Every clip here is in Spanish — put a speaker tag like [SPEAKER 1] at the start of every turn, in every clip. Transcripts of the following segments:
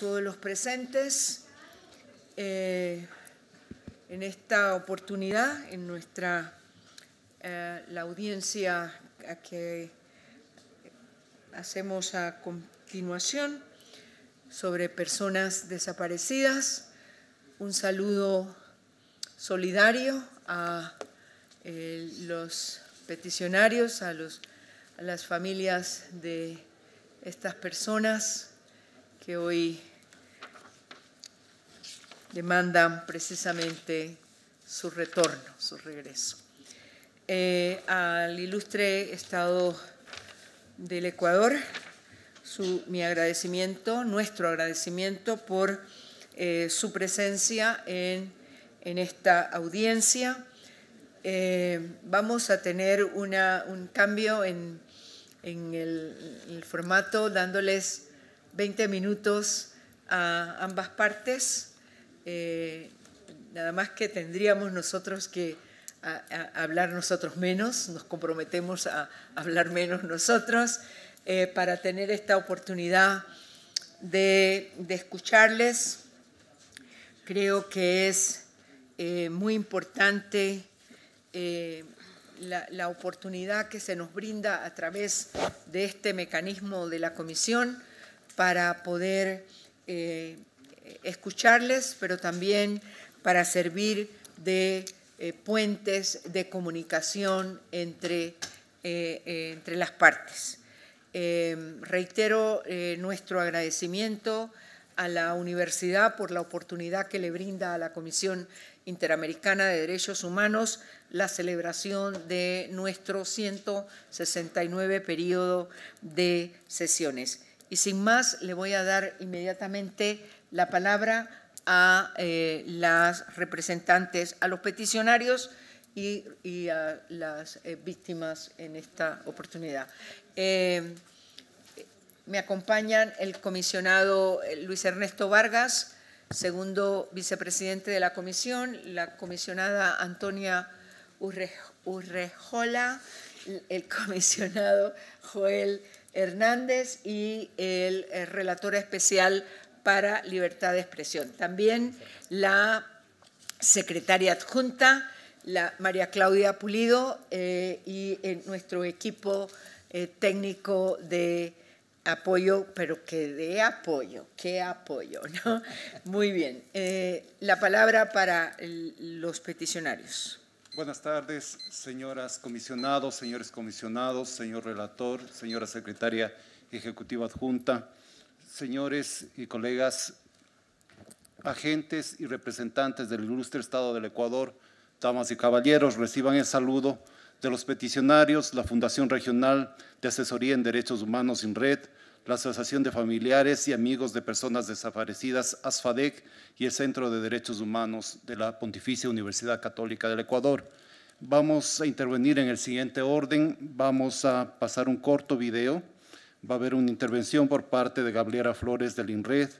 [SPEAKER 1] todos los presentes eh, en esta oportunidad, en nuestra eh, la audiencia que hacemos a continuación sobre personas desaparecidas. Un saludo solidario a eh, los peticionarios, a, los, a las familias de estas personas que hoy demandan precisamente su retorno, su regreso. Eh, al ilustre Estado del Ecuador, mi agradecimiento, nuestro agradecimiento por eh, su presencia en, esta audiencia. Eh, vamos a tener un cambio en, en el formato, dándoles 20 minutos a ambas partes eh, nada más que tendríamos nosotros que hablar nosotros menos, nos comprometemos a, hablar menos nosotros eh, para tener esta oportunidad de, escucharles. Creo que es eh, muy importante la, oportunidad que se nos brinda a través de este mecanismo de la comisión para poder escucharles, pero también para servir de eh, puentes de comunicación entre, eh, eh, entre las partes. reitero nuestro agradecimiento a la universidad por la oportunidad que le brinda a la Comisión Interamericana de Derechos Humanos la celebración de nuestro 169 periodo de sesiones. Y sin más, le voy a dar inmediatamente la palabra a eh, las representantes, a los peticionarios y, a las eh, víctimas en esta oportunidad. Eh, me acompañan el comisionado Luis Ernesto Vargas, segundo vicepresidente de la comisión, la comisionada Antonia Urrejola, el comisionado Joel Hernández y el relator especial para libertad de expresión. También la secretaria adjunta, la María Claudia Pulido, eh, y eh, nuestro equipo eh, técnico de apoyo, pero que de apoyo, que apoyo, ¿no? Muy bien. la palabra para los peticionarios.
[SPEAKER 2] Buenas tardes, señoras comisionados, señores comisionados, señor relator, señora secretaria ejecutiva adjunta señores y colegas agentes y representantes del ilustre Estado del Ecuador, damas y caballeros, reciban el saludo de los peticionarios, la Fundación Regional de Asesoría en Derechos Humanos sin Red, la Asociación de Familiares y Amigos de Personas Desaparecidas, ASFADEC, y el Centro de Derechos Humanos de la Pontificia Universidad Católica del Ecuador. Vamos a intervenir en el siguiente orden. Vamos a pasar un corto video Va a haber una intervención por parte de Gabriela Flores del INRED,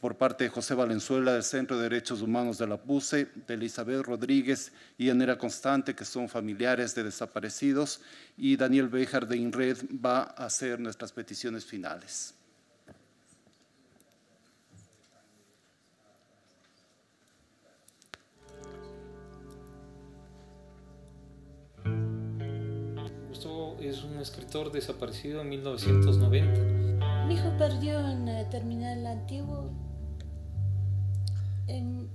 [SPEAKER 2] por parte de José Valenzuela del Centro de Derechos Humanos de la PUSE, de Elizabeth Rodríguez y Anera Constante, que son familiares de desaparecidos, y Daniel Bejar de INRED va a hacer nuestras peticiones finales.
[SPEAKER 3] es un escritor
[SPEAKER 4] desaparecido en 1990.
[SPEAKER 5] Mi hijo perdió en el eh, terminal antiguo en,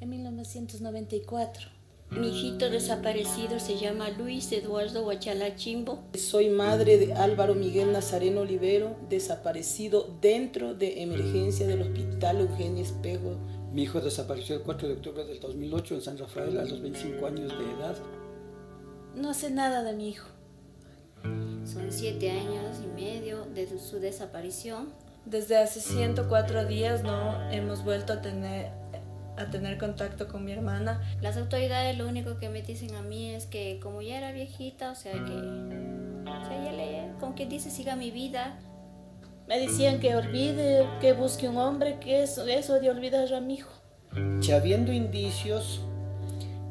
[SPEAKER 5] 1994. Mi hijito desaparecido se llama Luis Eduardo Guachala Chimbo. Soy madre de Álvaro
[SPEAKER 6] Miguel Nazareno Olivero, desaparecido dentro de emergencia del Hospital Eugenio Espejo. Mi hijo desapareció el 4 de octubre del 2008 en San Rafael
[SPEAKER 7] a los 25 años de edad.
[SPEAKER 6] No sé nada de mi hijo.
[SPEAKER 5] Son siete años y medio desde su desaparición. Desde hace 104 días no hemos vuelto a tener a tener contacto con mi hermana. Las autoridades lo único que me dicen a mí es que como ya era viejita, o sea que, o sea, ya le, como que dice, siga mi vida. Me decían que olvide, que busque un hombre, que eso, eso de olvidar a mi hijo.
[SPEAKER 8] Si habiendo indicios,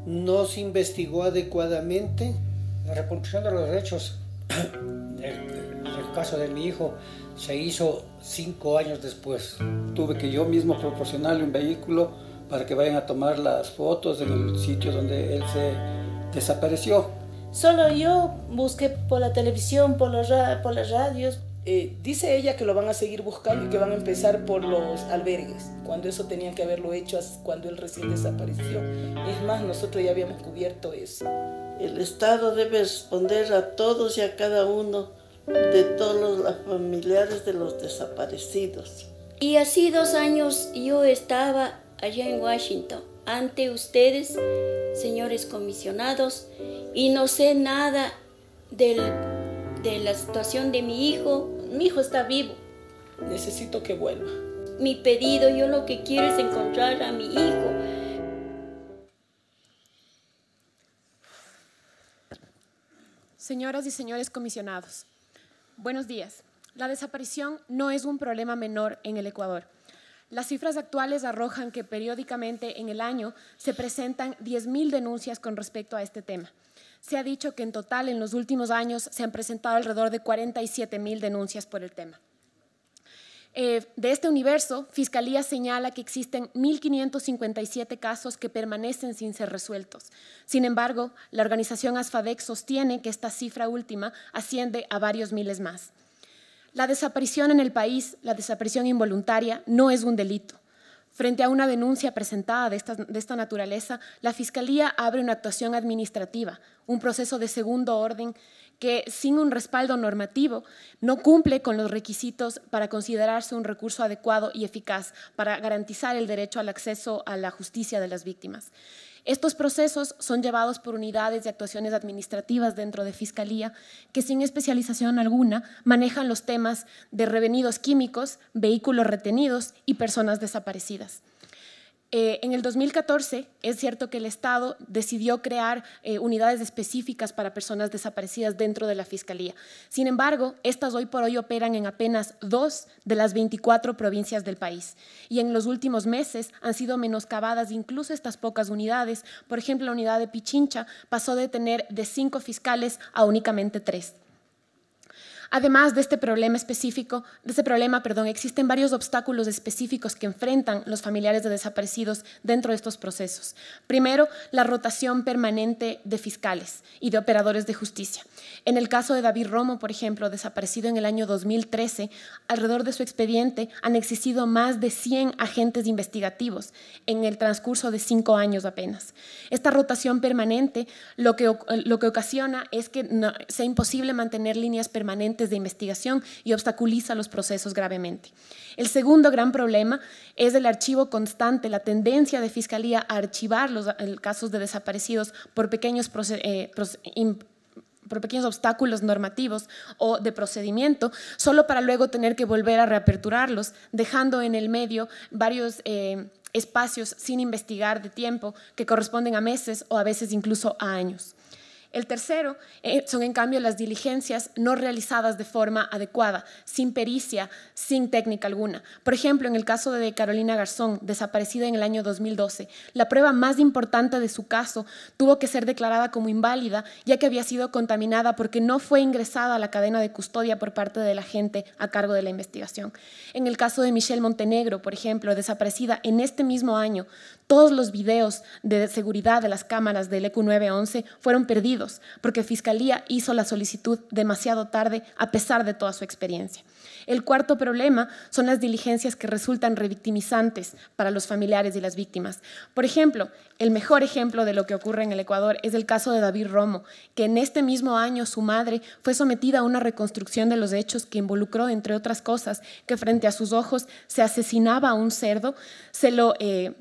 [SPEAKER 8] no se investigó adecuadamente. La reproducción de los hechos
[SPEAKER 9] el, el caso de mi hijo se hizo cinco años después. Tuve que yo mismo proporcionarle un vehículo para que vayan a tomar las fotos en el sitio donde él se desapareció.
[SPEAKER 5] Solo yo busqué por la televisión,
[SPEAKER 6] por, por las radios. Eh, dice ella que lo van a seguir buscando y que van a empezar por los albergues, cuando eso tenían que haberlo hecho cuando él recién desapareció. Es más, nosotros ya habíamos cubierto eso. El Estado debe responder a todos y a cada uno de todos los familiares de los desaparecidos.
[SPEAKER 1] Y así
[SPEAKER 5] dos años yo estaba allá en Washington, ante ustedes, señores comisionados, y no sé nada de la situación de mi hijo. Mi hijo está vivo. Necesito que vuelva. Mi
[SPEAKER 10] pedido, yo lo que quiero es encontrar a mi hijo Señoras y señores comisionados, buenos días. La desaparición no es un problema menor en el Ecuador. Las cifras actuales arrojan que periódicamente en el año se presentan 10.000 denuncias con respecto a este tema. Se ha dicho que en total en los últimos años se han presentado alrededor de 47.000 denuncias por el tema. Eh, de este universo, Fiscalía señala que existen 1.557 casos que permanecen sin ser resueltos. Sin embargo, la organización ASFADEC sostiene que esta cifra última asciende a varios miles más. La desaparición en el país, la desaparición involuntaria, no es un delito. Frente a una denuncia presentada de de esta, naturaleza, la Fiscalía abre una actuación administrativa, un proceso de segundo orden que sin un respaldo normativo no cumple con los requisitos para considerarse un recurso adecuado y eficaz para garantizar el derecho al acceso a la justicia de las víctimas. Estos procesos son llevados por unidades de actuaciones administrativas dentro de Fiscalía que sin especialización alguna manejan los temas de revenidos químicos, vehículos retenidos y personas desaparecidas. Eh, en el 2014 es cierto que el Estado decidió crear eh, unidades específicas para personas desaparecidas dentro de la Fiscalía. Sin embargo, estas hoy por hoy operan en apenas dos de las 24 provincias del país. Y en los últimos meses han sido menoscabadas incluso estas pocas unidades. Por ejemplo, la unidad de Pichincha pasó de tener de cinco fiscales a únicamente tres. Además de este problema específico, de este problema, perdón, existen varios obstáculos específicos que enfrentan los familiares de desaparecidos dentro de estos procesos. Primero, la rotación permanente de fiscales y de operadores de justicia. En el caso de David Romo, por ejemplo, desaparecido en el año 2013, alrededor de su expediente han existido más de 100 agentes investigativos en el transcurso de cinco años apenas. Esta rotación permanente lo que, lo que ocasiona es que sea imposible mantener líneas permanentes de investigación y obstaculiza los procesos gravemente. El segundo gran problema es el archivo constante, la tendencia de fiscalía a archivar los casos de desaparecidos eh, por pequeños obstáculos normativos o de procedimiento, solo para luego tener que volver a reaperturarlos, dejando en el medio varios eh, espacios sin investigar de tiempo que corresponden a meses o a veces incluso a años. El tercero eh, son en cambio las diligencias no realizadas de forma adecuada, sin pericia, sin técnica alguna. Por ejemplo, en el caso de Carolina Garzón, desaparecida en el año 2012, la prueba más importante de su caso tuvo que ser declarada como inválida ya que había sido contaminada porque no fue ingresada a la cadena de custodia por parte de la gente a cargo de la investigación. En el caso de Michelle Montenegro, por ejemplo, desaparecida en este mismo año, todos los videos de seguridad de las cámaras del EQ911 fueron perdidos porque Fiscalía hizo la solicitud demasiado tarde a pesar de toda su experiencia. El cuarto problema son las diligencias que resultan revictimizantes para los familiares y las víctimas. Por ejemplo, el mejor ejemplo de lo que ocurre en el Ecuador es el caso de David Romo, que en este mismo año su madre fue sometida a una reconstrucción de los hechos que involucró, entre otras cosas, que frente a sus ojos se asesinaba a un cerdo, se lo... Eh,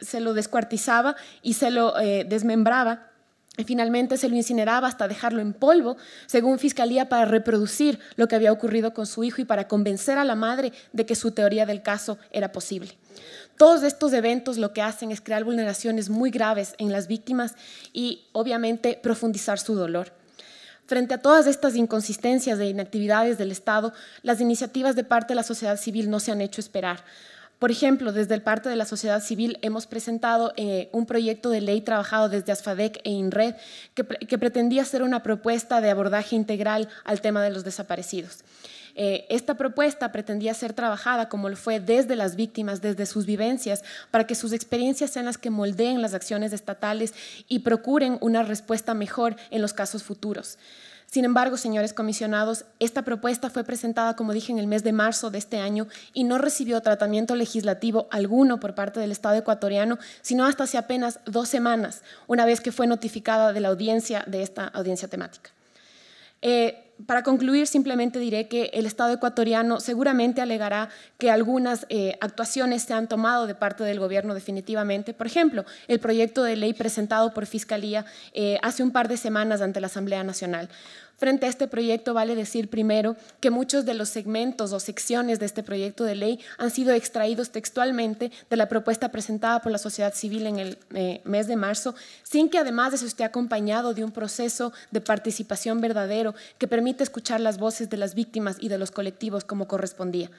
[SPEAKER 10] se lo descuartizaba y se lo eh, desmembraba. Y finalmente se lo incineraba hasta dejarlo en polvo, según Fiscalía, para reproducir lo que había ocurrido con su hijo y para convencer a la madre de que su teoría del caso era posible. Todos estos eventos lo que hacen es crear vulneraciones muy graves en las víctimas y obviamente profundizar su dolor. Frente a todas estas inconsistencias e inactividades del Estado, las iniciativas de parte de la sociedad civil no se han hecho esperar. Por ejemplo, desde el parte de la sociedad civil hemos presentado eh, un proyecto de ley trabajado desde ASFADEC e INRED que, pretendía ser una propuesta de abordaje integral al tema de los desaparecidos. Eh, esta propuesta pretendía ser trabajada como lo fue desde las víctimas, desde sus vivencias, para que sus experiencias sean las que moldeen las acciones estatales y procuren una respuesta mejor en los casos futuros. Sin embargo, señores comisionados, esta propuesta fue presentada, como dije, en el mes de marzo de este año y no recibió tratamiento legislativo alguno por parte del Estado ecuatoriano, sino hasta hace apenas dos semanas, una vez que fue notificada de la audiencia de esta audiencia temática. Eh, para concluir, simplemente diré que el Estado ecuatoriano seguramente alegará que algunas eh, actuaciones se han tomado de parte del gobierno definitivamente. Por ejemplo, el proyecto de ley presentado por Fiscalía eh, hace un par de semanas ante la Asamblea Nacional. Frente a este proyecto, vale decir primero que muchos de los segmentos o secciones de este proyecto de ley han sido extraídos textualmente de la propuesta presentada por la sociedad civil en el eh, mes de marzo, sin que además eso esté acompañado de un proceso de participación verdadero que permite escuchar las voces de las víctimas y de los colectivos como correspondía.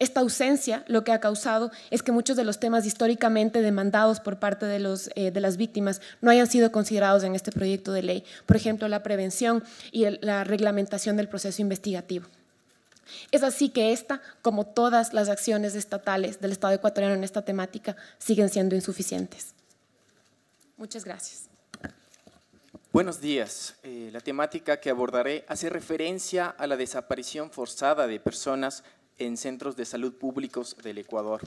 [SPEAKER 10] Esta ausencia lo que ha causado es que muchos de los temas históricamente demandados por parte de, eh, las víctimas no hayan sido considerados en este proyecto de ley. Por ejemplo, la prevención y la reglamentación del proceso investigativo. Es así que esta, como todas las acciones estatales del Estado ecuatoriano en esta temática, siguen siendo insuficientes. Muchas gracias.
[SPEAKER 11] Buenos días. Eh, la temática que abordaré hace referencia a la desaparición forzada de personas en centros de salud públicos del Ecuador,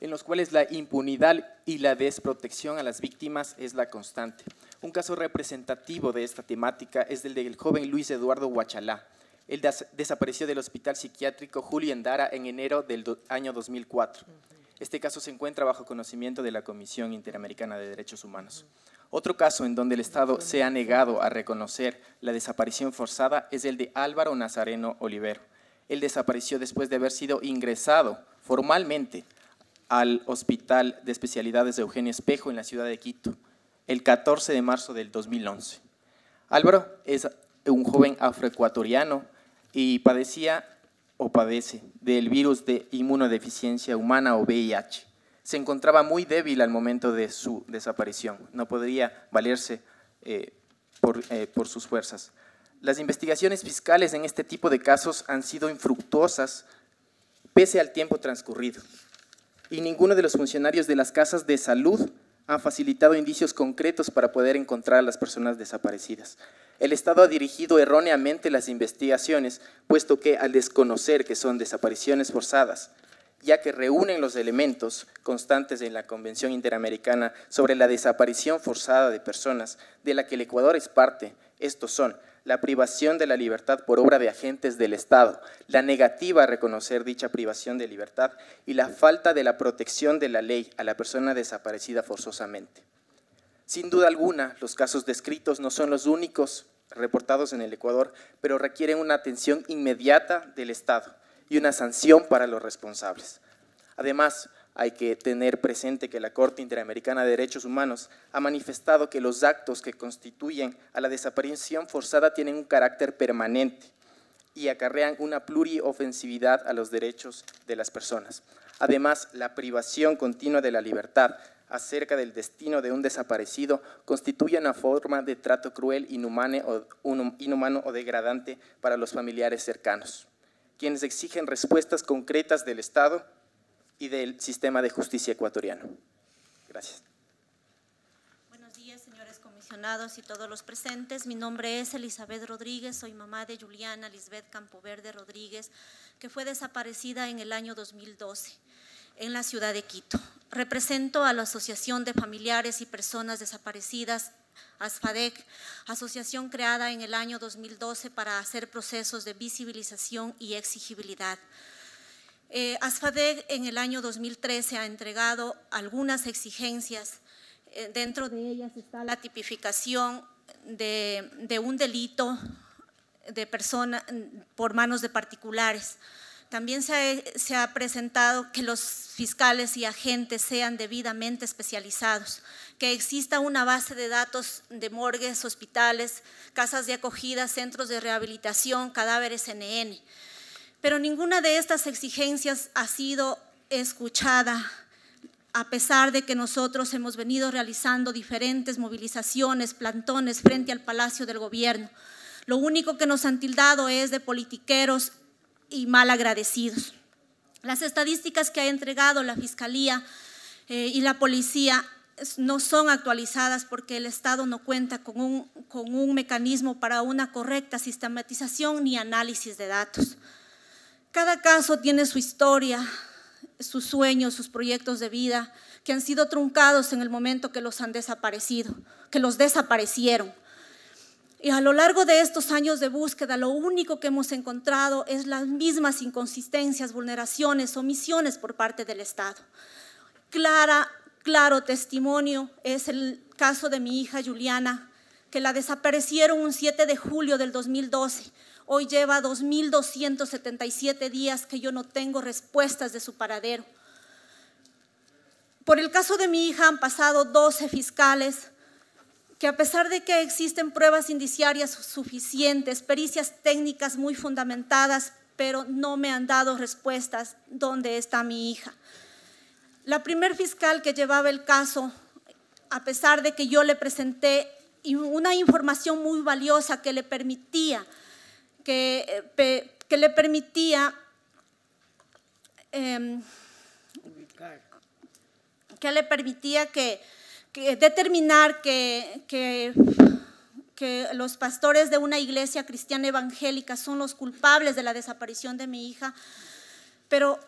[SPEAKER 11] en los cuales la impunidad y la desprotección a las víctimas es la constante. Un caso representativo de esta temática es el del joven Luis Eduardo Huachalá. Él desapareció del hospital psiquiátrico Julio Endara en enero del año 2004. Este caso se encuentra bajo conocimiento de la Comisión Interamericana de Derechos Humanos. Otro caso en donde el Estado se ha negado a reconocer la desaparición forzada es el de Álvaro Nazareno Olivero él desapareció después de haber sido ingresado formalmente al Hospital de Especialidades de Eugenio Espejo en la ciudad de Quito, el 14 de marzo del 2011. Álvaro es un joven afroecuatoriano y padecía o padece del virus de inmunodeficiencia humana o VIH. Se encontraba muy débil al momento de su desaparición, no podría valerse eh, eh, por sus fuerzas. Las investigaciones fiscales en este tipo de casos han sido infructuosas pese al tiempo transcurrido y ninguno de los funcionarios de las casas de salud ha facilitado indicios concretos para poder encontrar a las personas desaparecidas. El Estado ha dirigido erróneamente las investigaciones, puesto que al desconocer que son desapariciones forzadas, ya que reúnen los elementos constantes en la Convención Interamericana sobre la desaparición forzada de personas, de la que el Ecuador es parte, estos son la privación de la libertad por obra de agentes del Estado, la negativa a reconocer dicha privación de libertad y la falta de la protección de la ley a la persona desaparecida forzosamente. Sin duda alguna, los casos descritos no son los únicos reportados en el Ecuador, pero requieren una atención inmediata del Estado y una sanción para los responsables. Además, hay que tener presente que la Corte Interamericana de Derechos Humanos ha manifestado que los actos que constituyen a la desaparición forzada tienen un carácter permanente y acarrean una pluriofensividad a los derechos de las personas. Además, la privación continua de la libertad acerca del destino de un desaparecido constituye una forma de trato cruel, inhumano o degradante para los familiares cercanos, quienes exigen respuestas concretas del Estado y del sistema de justicia ecuatoriano. Gracias.
[SPEAKER 5] Buenos días, señores comisionados y todos los presentes. Mi nombre es Elizabeth Rodríguez, soy mamá de Juliana Lisbeth Campoverde Rodríguez, que fue desaparecida en el año 2012 en la ciudad de Quito. Represento a la Asociación de Familiares y Personas Desaparecidas ASFADEC, asociación creada en el año 2012 para hacer procesos de visibilización y exigibilidad. Eh, en el año 2013 ha entregado algunas exigencias. Eh, dentro de ellas está la tipificación de, un delito de persona, por manos de particulares. También se ha, se ha, presentado que los fiscales y agentes sean debidamente especializados, que exista una base de datos de morgues, hospitales, casas de acogida, centros de rehabilitación, cadáveres NN pero ninguna de estas exigencias ha sido escuchada, a pesar de que nosotros hemos venido realizando diferentes movilizaciones, plantones frente al Palacio del Gobierno. Lo único que nos han tildado es de politiqueros y mal agradecidos. Las estadísticas que ha entregado la Fiscalía eh, y la Policía no son actualizadas porque el Estado no cuenta con un, con un mecanismo para una correcta sistematización ni análisis de datos. Cada caso tiene su historia, sus sueños, sus proyectos de vida, que han sido truncados en el momento que los han desaparecido, que los desaparecieron. Y a lo largo de estos años de búsqueda, lo único que hemos encontrado es las mismas inconsistencias, vulneraciones, omisiones por parte del Estado. Clara, claro testimonio es el caso de mi hija Juliana, que la desaparecieron un 7 de julio del 2012 Hoy lleva 2.277 días que yo no tengo respuestas de su paradero. Por el caso de mi hija han pasado 12 fiscales que a pesar de que existen pruebas indiciarias suficientes, pericias técnicas muy fundamentadas, pero no me han dado respuestas dónde está mi hija. La primer fiscal que llevaba el caso, a pesar de que yo le presenté una información muy valiosa que le permitía Em, que, le permitía que le permitía que, determinar que, que, los pastores de una iglesia cristiana evangélica son los culpables de la desaparición de mi hija, pero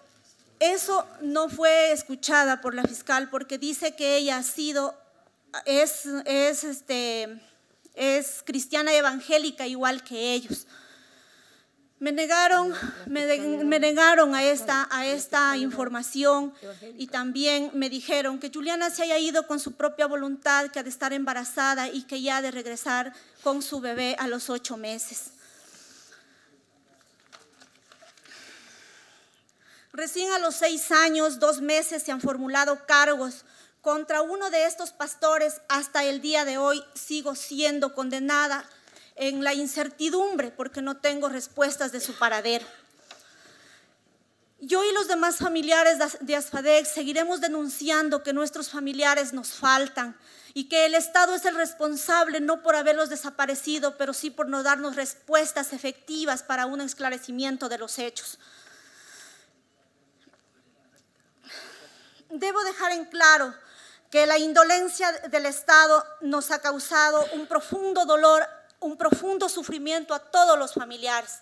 [SPEAKER 5] eso no fue escuchada por la fiscal porque dice que ella ha sido, este, es cristiana evangélica igual que ellos. Me negaron, me, negaron a esta, a esta información y también me dijeron que Juliana se haya ido con su propia voluntad, que ha de estar embarazada y que ya ha de regresar con su bebé a los ocho meses. Recién a los seis años, dos meses, se han formulado cargos contra uno de estos pastores. Hasta el día de hoy sigo siendo condenada en la incertidumbre porque no tengo respuestas de su paradero. Yo y los demás familiares de Asfadex seguiremos denunciando que nuestros familiares nos faltan y que el Estado es el responsable no por haberlos desaparecido, pero sí por no darnos respuestas efectivas para un esclarecimiento de los hechos. Debo dejar en claro que la indolencia del Estado nos ha causado un profundo dolor un profundo sufrimiento a todos los familiares.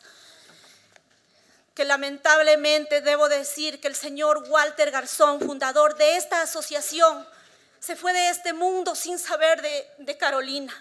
[SPEAKER 5] Que lamentablemente debo decir que el señor Walter Garzón, fundador de esta asociación, se fue de este mundo sin saber de, Carolina.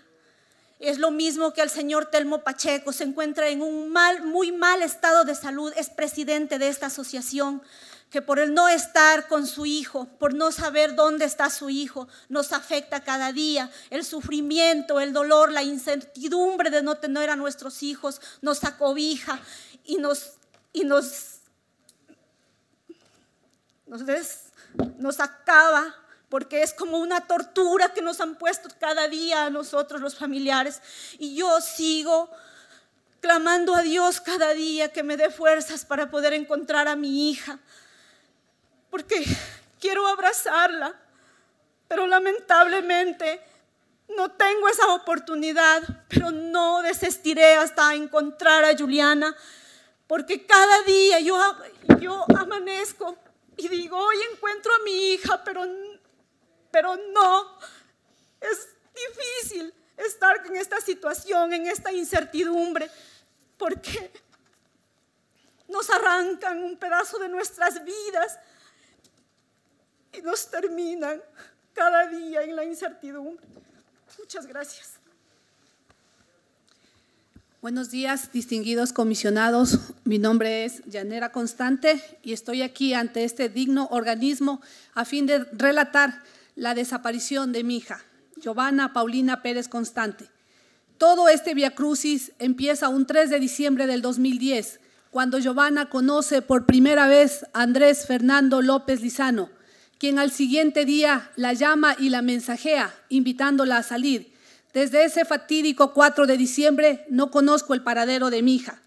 [SPEAKER 5] Es lo mismo que el señor Telmo Pacheco, se encuentra en un mal, muy mal estado de salud, es presidente de esta asociación que por el no estar con su hijo, por no saber dónde está su hijo, nos afecta cada día. El sufrimiento, el dolor, la incertidumbre de no tener a nuestros hijos nos acobija y nos, y nos, nos, acaba porque es como una tortura que nos han puesto cada día a nosotros los familiares. Y yo sigo clamando a Dios cada día que me dé fuerzas para poder encontrar a mi hija, porque quiero abrazarla, pero lamentablemente no tengo esa oportunidad, pero no desistiré hasta encontrar a Juliana, porque cada día yo, yo amanezco y digo, hoy encuentro a mi hija, pero, pero no, es difícil estar en esta situación, en esta incertidumbre, porque nos arrancan un pedazo de nuestras vidas y nos terminan cada día en la incertidumbre. Muchas gracias.
[SPEAKER 12] Buenos días, distinguidos comisionados. Mi nombre es Llanera Constante y estoy aquí ante este digno organismo a fin de relatar la desaparición de mi hija, Giovanna Paulina Pérez Constante. Todo este viacrucis empieza un 3 de diciembre del 2010, cuando Giovanna conoce por primera vez a Andrés Fernando López Lizano, quien al siguiente día la llama y la mensajea, invitándola a salir. Desde ese fatídico 4 de diciembre no conozco el paradero de mi hija.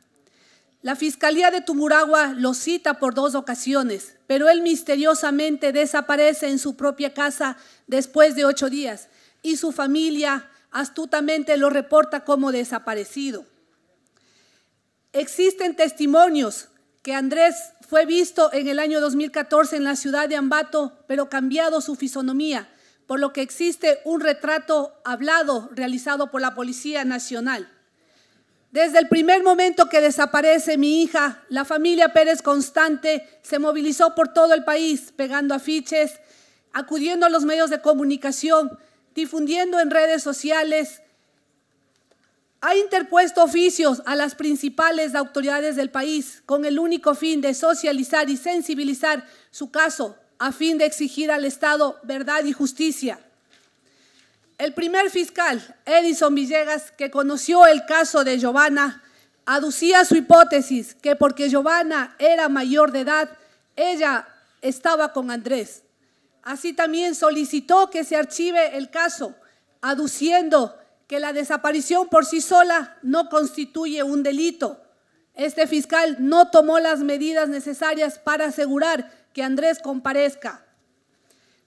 [SPEAKER 12] La Fiscalía de Tumuragua lo cita por dos ocasiones, pero él misteriosamente desaparece en su propia casa después de ocho días y su familia astutamente lo reporta como desaparecido. Existen testimonios que Andrés fue visto en el año 2014 en la ciudad de Ambato, pero cambiado su fisonomía, por lo que existe un retrato hablado realizado por la Policía Nacional. Desde el primer momento que desaparece mi hija, la familia Pérez Constante se movilizó por todo el país, pegando afiches, acudiendo a los medios de comunicación, difundiendo en redes sociales, ha interpuesto oficios a las principales autoridades del país con el único fin de socializar y sensibilizar su caso a fin de exigir al Estado verdad y justicia. El primer fiscal, Edison Villegas, que conoció el caso de Giovanna, aducía su hipótesis que porque Giovanna era mayor de edad, ella estaba con Andrés. Así también solicitó que se archive el caso, aduciendo que la desaparición por sí sola no constituye un delito. Este fiscal no tomó las medidas necesarias para asegurar que Andrés comparezca.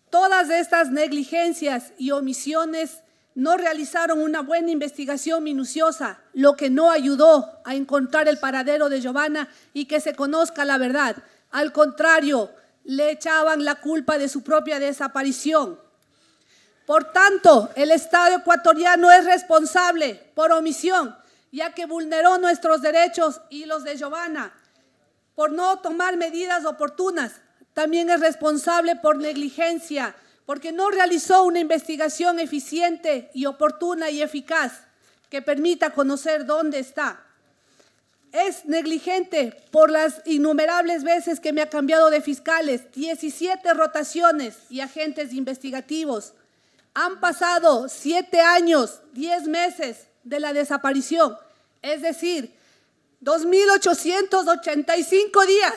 [SPEAKER 12] Todas estas negligencias y omisiones no realizaron una buena investigación minuciosa, lo que no ayudó a encontrar el paradero de Giovanna y que se conozca la verdad. Al contrario, le echaban la culpa de su propia desaparición. Por tanto, el Estado ecuatoriano es responsable por omisión, ya que vulneró nuestros derechos y los de Giovanna, por no tomar medidas oportunas. También es responsable por negligencia, porque no realizó una investigación eficiente y oportuna y eficaz que permita conocer dónde está. Es negligente por las innumerables veces que me ha cambiado de fiscales, 17 rotaciones y agentes investigativos han pasado siete años, diez meses de la desaparición, es decir, 2.885 días,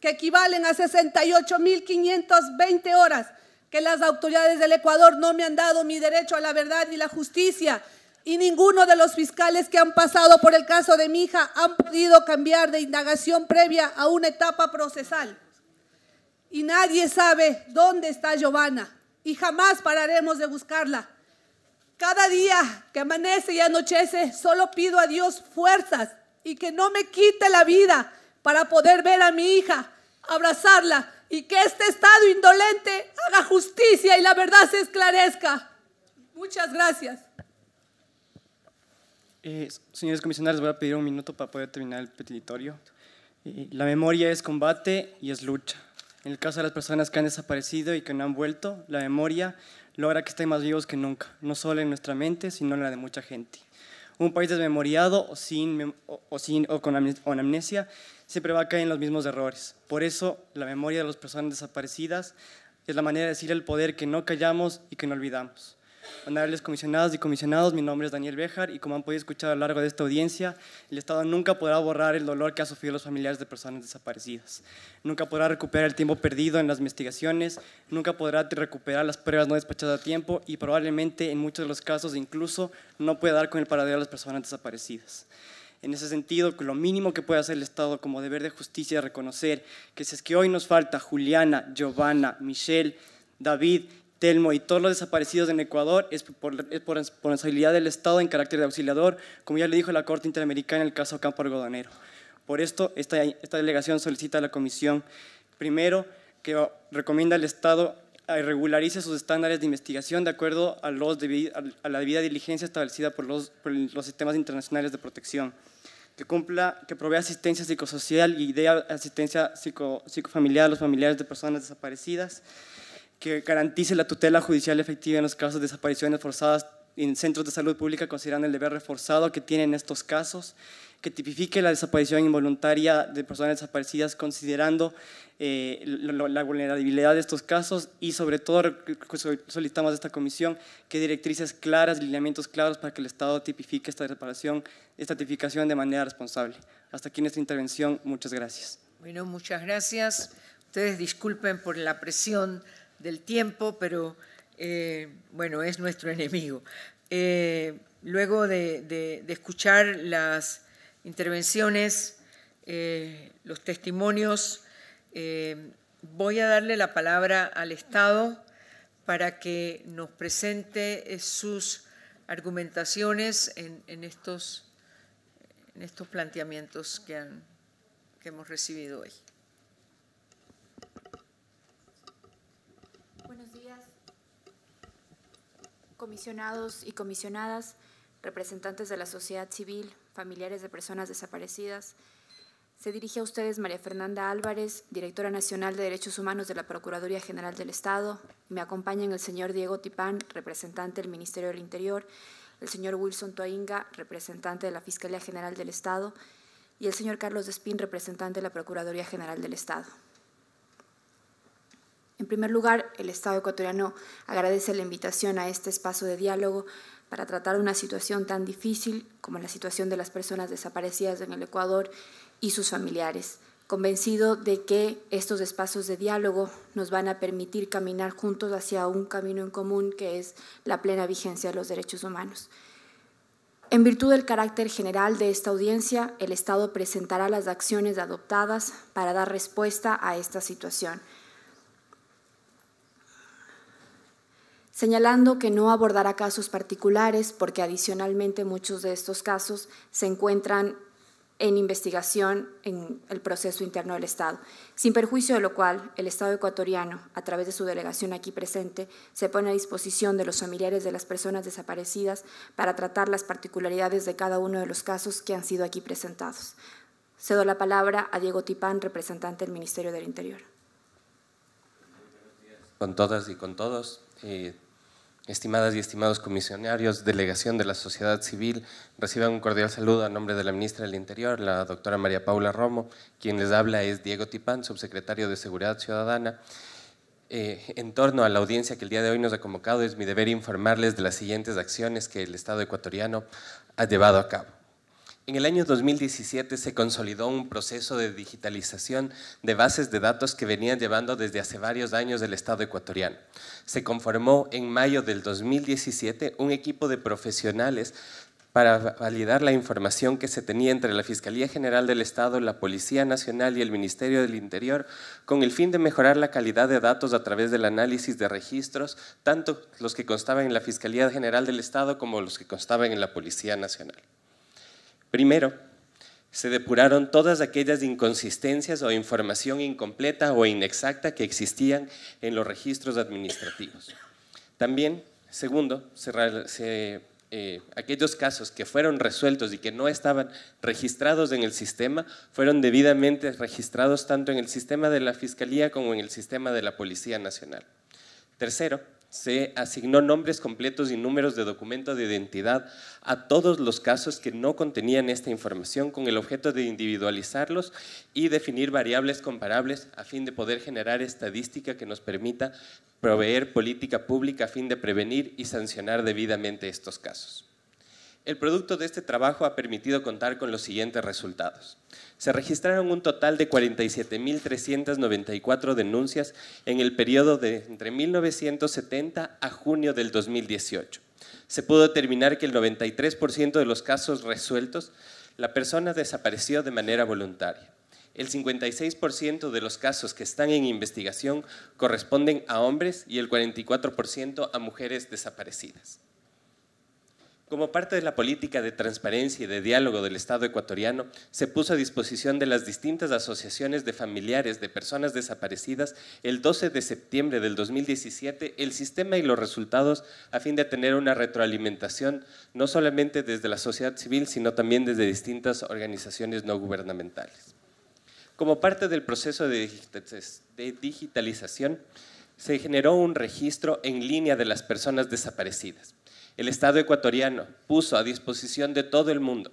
[SPEAKER 12] que equivalen a 68.520 horas, que las autoridades del Ecuador no me han dado mi derecho a la verdad y la justicia, y ninguno de los fiscales que han pasado por el caso de mi hija han podido cambiar de indagación previa a una etapa procesal. Y nadie sabe dónde está Giovanna, y jamás pararemos de buscarla. Cada día que amanece y anochece, solo pido a Dios fuerzas y que no me quite la vida para poder ver a mi hija, abrazarla y que este estado indolente haga justicia y la verdad se esclarezca. Muchas gracias.
[SPEAKER 13] Eh, señores comisionados, voy a pedir un minuto para poder terminar el petitorio. Eh, la memoria es combate y es lucha. En el caso de las personas que han desaparecido y que no han vuelto, la memoria logra que estén más vivos que nunca, no solo en nuestra mente, sino en la de mucha gente. Un país desmemoriado o, sin, o, con amnesia siempre va a caer en los mismos errores. Por eso, la memoria de las personas desaparecidas es la manera de decir el poder que no callamos y que no olvidamos. Honorables comisionados y comisionados, mi nombre es Daniel Bejar y como han podido escuchar a lo largo de esta audiencia, el Estado nunca podrá borrar el dolor que han sufrido los familiares de personas desaparecidas. Nunca podrá recuperar el tiempo perdido en las investigaciones, nunca podrá recuperar las pruebas no despachadas a tiempo y probablemente en muchos de los casos incluso no pueda dar con el paradero de las personas desaparecidas. En ese sentido, lo mínimo que puede hacer el Estado como deber de justicia es reconocer que si es que hoy nos falta Juliana, Giovanna, Michelle, David Telmo y todos los desaparecidos en Ecuador es por, responsabilidad del Estado en carácter de auxiliador, como ya le dijo la Corte Interamericana en el caso Campo Algodonero. Por esto, esta, delegación solicita a la Comisión, primero, que recomienda al Estado regularice sus estándares de investigación de acuerdo a, la debida diligencia establecida por los, sistemas internacionales de protección que cumpla, que provea asistencia psicosocial y dé asistencia psicofamiliar a los familiares de personas desaparecidas, que garantice la tutela judicial efectiva en los casos de desapariciones forzadas en centros de salud pública, considerando el deber reforzado que tienen estos casos, que tipifique la desaparición involuntaria de personas desaparecidas, considerando eh, la vulnerabilidad de estos casos y sobre todo solicitamos a esta comisión que directrices claras, lineamientos claros para que el Estado tipifique esta desaparición, esta tipificación de manera responsable. Hasta aquí nuestra intervención. Muchas gracias.
[SPEAKER 1] Bueno, muchas gracias. Ustedes disculpen por la presión del tiempo, pero eh, bueno, es nuestro enemigo. Eh, luego de, escuchar las intervenciones, eh, los testimonios, voy a darle la palabra al Estado para que nos presente sus argumentaciones en, estos, en estos, planteamientos que, que hemos recibido hoy.
[SPEAKER 14] comisionados y comisionadas, representantes de la sociedad civil, familiares de personas desaparecidas. Se dirige a ustedes María Fernanda Álvarez, directora nacional de Derechos Humanos de la Procuraduría General del Estado. Me acompañan el señor Diego Tipán, representante del Ministerio del Interior, el señor Wilson Toinga, representante de la Fiscalía General del Estado, y el señor Carlos Despín, representante de la Procuraduría General del Estado. En primer lugar, el Estado ecuatoriano agradece la invitación a este espacio de diálogo para tratar una situación tan difícil como la situación de las personas desaparecidas en el Ecuador y sus familiares, convencido de que estos espacios de diálogo nos van a permitir caminar juntos hacia un camino en común que es la plena vigencia de los derechos humanos. En virtud del carácter general de esta audiencia, el Estado presentará las acciones adoptadas para dar respuesta a esta situación señalando que no abordará casos particulares porque adicionalmente muchos de estos casos se encuentran en investigación en el proceso interno del Estado, sin perjuicio de lo cual el Estado ecuatoriano, a través de su delegación aquí presente, se pone a disposición de los familiares de las personas desaparecidas para tratar las particularidades de cada uno de los casos que han sido aquí presentados. Cedo la palabra a Diego Tipán, representante del Ministerio del Interior.
[SPEAKER 4] Con todas y con todos, eh, Estimadas y estimados comisionarios, delegación de la sociedad civil, reciban un cordial saludo a nombre de la ministra del Interior, la doctora María Paula Romo. Quien les habla es Diego Tipán, subsecretario de Seguridad Ciudadana. Eh, en torno a la audiencia que el día de hoy nos ha convocado, es mi deber informarles de las siguientes acciones que el Estado ecuatoriano ha llevado a cabo. En el año 2017 se consolidó un proceso de digitalización de bases de datos que venían llevando desde hace varios años del Estado ecuatoriano. Se conformó en mayo del 2017 un equipo de profesionales para validar la información que se tenía entre la Fiscalía General del Estado, la Policía Nacional y el Ministerio del Interior, con el fin de mejorar la calidad de datos a través del análisis de registros, tanto los que constaban en la Fiscalía General del Estado como los que constaban en la Policía Nacional. Primero, se depuraron todas aquellas inconsistencias o información incompleta o inexacta que existían en los registros administrativos. También, segundo, eh, aquellos casos que fueron resueltos y que no estaban registrados en el sistema fueron debidamente registrados tanto en el sistema de la Fiscalía como en el sistema de la Policía Nacional. Tercero, se asignó nombres completos y números de documento de identidad a todos los casos que no contenían esta información con el objeto de individualizarlos y definir variables comparables a fin de poder generar estadística que nos permita proveer política pública a fin de prevenir y sancionar debidamente estos casos. El producto de este trabajo ha permitido contar con los siguientes resultados. Se registraron un total de 47.394 denuncias en el periodo de entre 1970 a junio del 2018. Se pudo determinar que el 93% de los casos resueltos, la persona desapareció de manera voluntaria. El 56% de los casos que están en investigación corresponden a hombres y el 44% a mujeres desaparecidas. Como parte de la política de transparencia y de diálogo del Estado ecuatoriano, se puso a disposición de las distintas asociaciones de familiares de personas desaparecidas el 12 de septiembre del 2017 el sistema y los resultados a fin de tener una retroalimentación no solamente desde la sociedad civil, sino también desde distintas organizaciones no gubernamentales. Como parte del proceso de digitalización, se generó un registro en línea de las personas desaparecidas el Estado ecuatoriano puso a disposición de todo el mundo,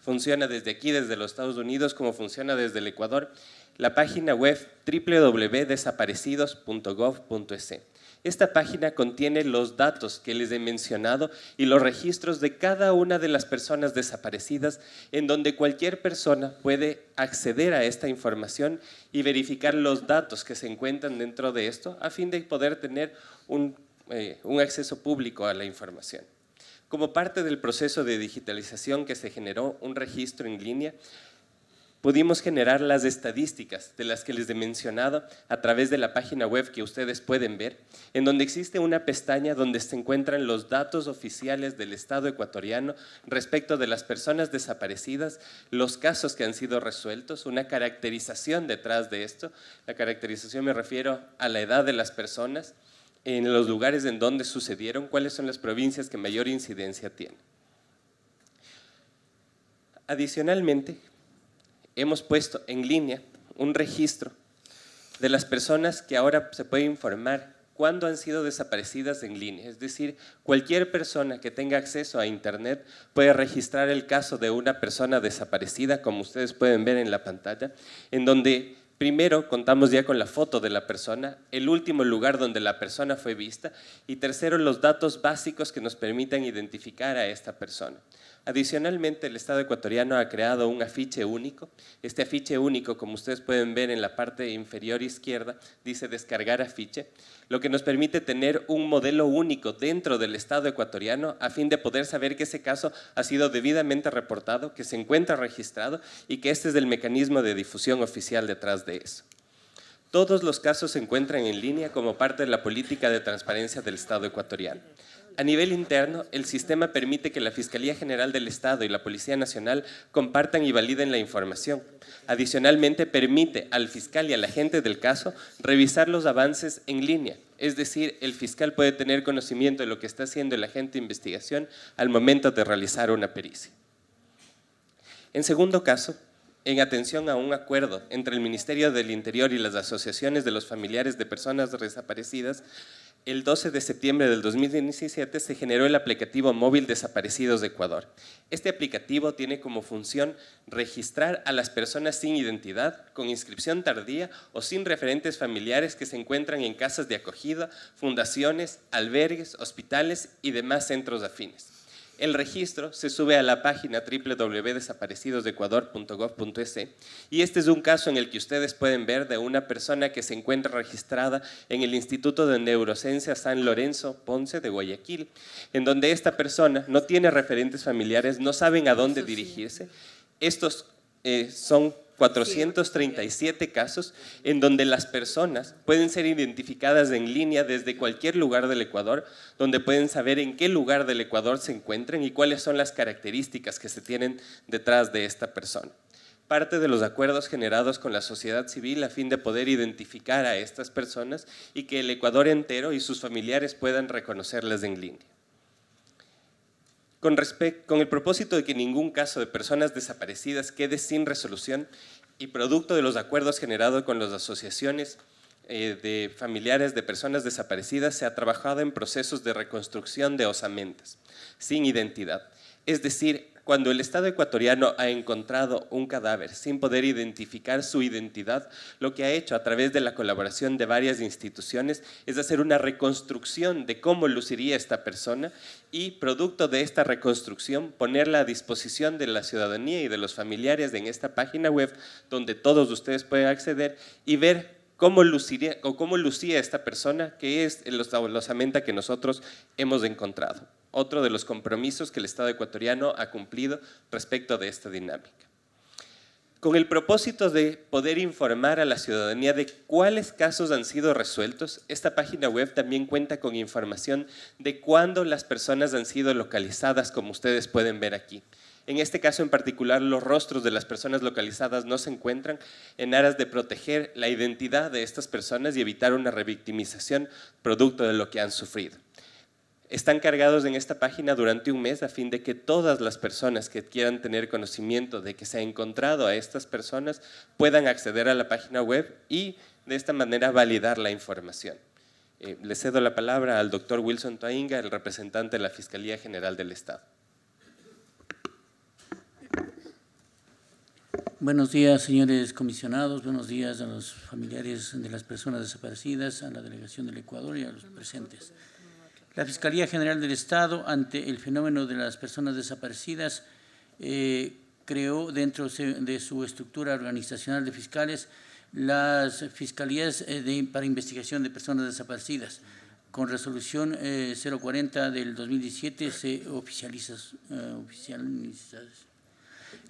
[SPEAKER 4] funciona desde aquí, desde los Estados Unidos, como funciona desde el Ecuador, la página web www.desaparecidos.gov.es. Esta página contiene los datos que les he mencionado y los registros de cada una de las personas desaparecidas, en donde cualquier persona puede acceder a esta información y verificar los datos que se encuentran dentro de esto, a fin de poder tener un eh, un acceso público a la información. Como parte del proceso de digitalización que se generó un registro en línea, pudimos generar las estadísticas de las que les he mencionado a través de la página web que ustedes pueden ver, en donde existe una pestaña donde se encuentran los datos oficiales del Estado ecuatoriano respecto de las personas desaparecidas, los casos que han sido resueltos, una caracterización detrás de esto. La caracterización me refiero a la edad de las personas, en los lugares en donde sucedieron, cuáles son las provincias que mayor incidencia tienen. Adicionalmente, hemos puesto en línea un registro de las personas que ahora se puede informar cuándo han sido desaparecidas en línea. Es decir, cualquier persona que tenga acceso a Internet puede registrar el caso de una persona desaparecida, como ustedes pueden ver en la pantalla, en donde Primero, contamos ya con la foto de la persona, el último lugar donde la persona fue vista y tercero, los datos básicos que nos permitan identificar a esta persona. Adicionalmente, el Estado ecuatoriano ha creado un afiche único. Este afiche único, como ustedes pueden ver en la parte inferior izquierda, dice descargar afiche, lo que nos permite tener un modelo único dentro del Estado ecuatoriano a fin de poder saber que ese caso ha sido debidamente reportado, que se encuentra registrado y que este es el mecanismo de difusión oficial detrás de eso. Todos los casos se encuentran en línea como parte de la política de transparencia del Estado ecuatoriano. A nivel interno, el sistema permite que la Fiscalía General del Estado y la Policía Nacional compartan y validen la información. Adicionalmente, permite al fiscal y al agente del caso revisar los avances en línea. Es decir, el fiscal puede tener conocimiento de lo que está haciendo el agente de investigación al momento de realizar una pericia. En segundo caso, en atención a un acuerdo entre el Ministerio del Interior y las asociaciones de los familiares de personas desaparecidas, el 12 de septiembre del 2017 se generó el aplicativo móvil Desaparecidos de Ecuador. Este aplicativo tiene como función registrar a las personas sin identidad, con inscripción tardía o sin referentes familiares que se encuentran en casas de acogida, fundaciones, albergues, hospitales y demás centros afines. El registro se sube a la página www.desaparecidosdeecuador.gov.es y este es un caso en el que ustedes pueden ver de una persona que se encuentra registrada en el Instituto de Neurociencia San Lorenzo Ponce de Guayaquil, en donde esta persona no tiene referentes familiares, no saben a dónde dirigirse. Estos eh, son 437 casos en donde las personas pueden ser identificadas en línea desde cualquier lugar del Ecuador, donde pueden saber en qué lugar del Ecuador se encuentran y cuáles son las características que se tienen detrás de esta persona. Parte de los acuerdos generados con la sociedad civil a fin de poder identificar a estas personas y que el Ecuador entero y sus familiares puedan reconocerlas en línea. Con, con el propósito de que ningún caso de personas desaparecidas quede sin resolución y producto de los acuerdos generados con las asociaciones eh, de familiares de personas desaparecidas, se ha trabajado en procesos de reconstrucción de osamentas sin identidad, es decir, cuando el Estado ecuatoriano ha encontrado un cadáver sin poder identificar su identidad, lo que ha hecho a través de la colaboración de varias instituciones es hacer una reconstrucción de cómo luciría esta persona y, producto de esta reconstrucción, ponerla a disposición de la ciudadanía y de los familiares en esta página web donde todos ustedes pueden acceder y ver cómo, cómo lucía esta persona que es el osamenta que nosotros hemos encontrado otro de los compromisos que el Estado ecuatoriano ha cumplido respecto de esta dinámica. Con el propósito de poder informar a la ciudadanía de cuáles casos han sido resueltos, esta página web también cuenta con información de cuándo las personas han sido localizadas, como ustedes pueden ver aquí. En este caso en particular, los rostros de las personas localizadas no se encuentran en aras de proteger la identidad de estas personas y evitar una revictimización producto de lo que han sufrido están cargados en esta página durante un mes a fin de que todas las personas que quieran tener conocimiento de que se ha encontrado a estas personas puedan acceder a la página web y de esta manera validar la información. Eh, le cedo la palabra al doctor Wilson Toinga, el representante de la Fiscalía General del Estado.
[SPEAKER 9] Buenos días, señores comisionados, buenos días a los familiares de las personas desaparecidas, a la delegación del Ecuador y a los presentes. La Fiscalía General del Estado, ante el fenómeno de las personas desaparecidas, eh, creó dentro de su estructura organizacional de fiscales las fiscalías eh, para investigación de personas desaparecidas. Con resolución 040 eh, del 2017 se oficializa, oficializa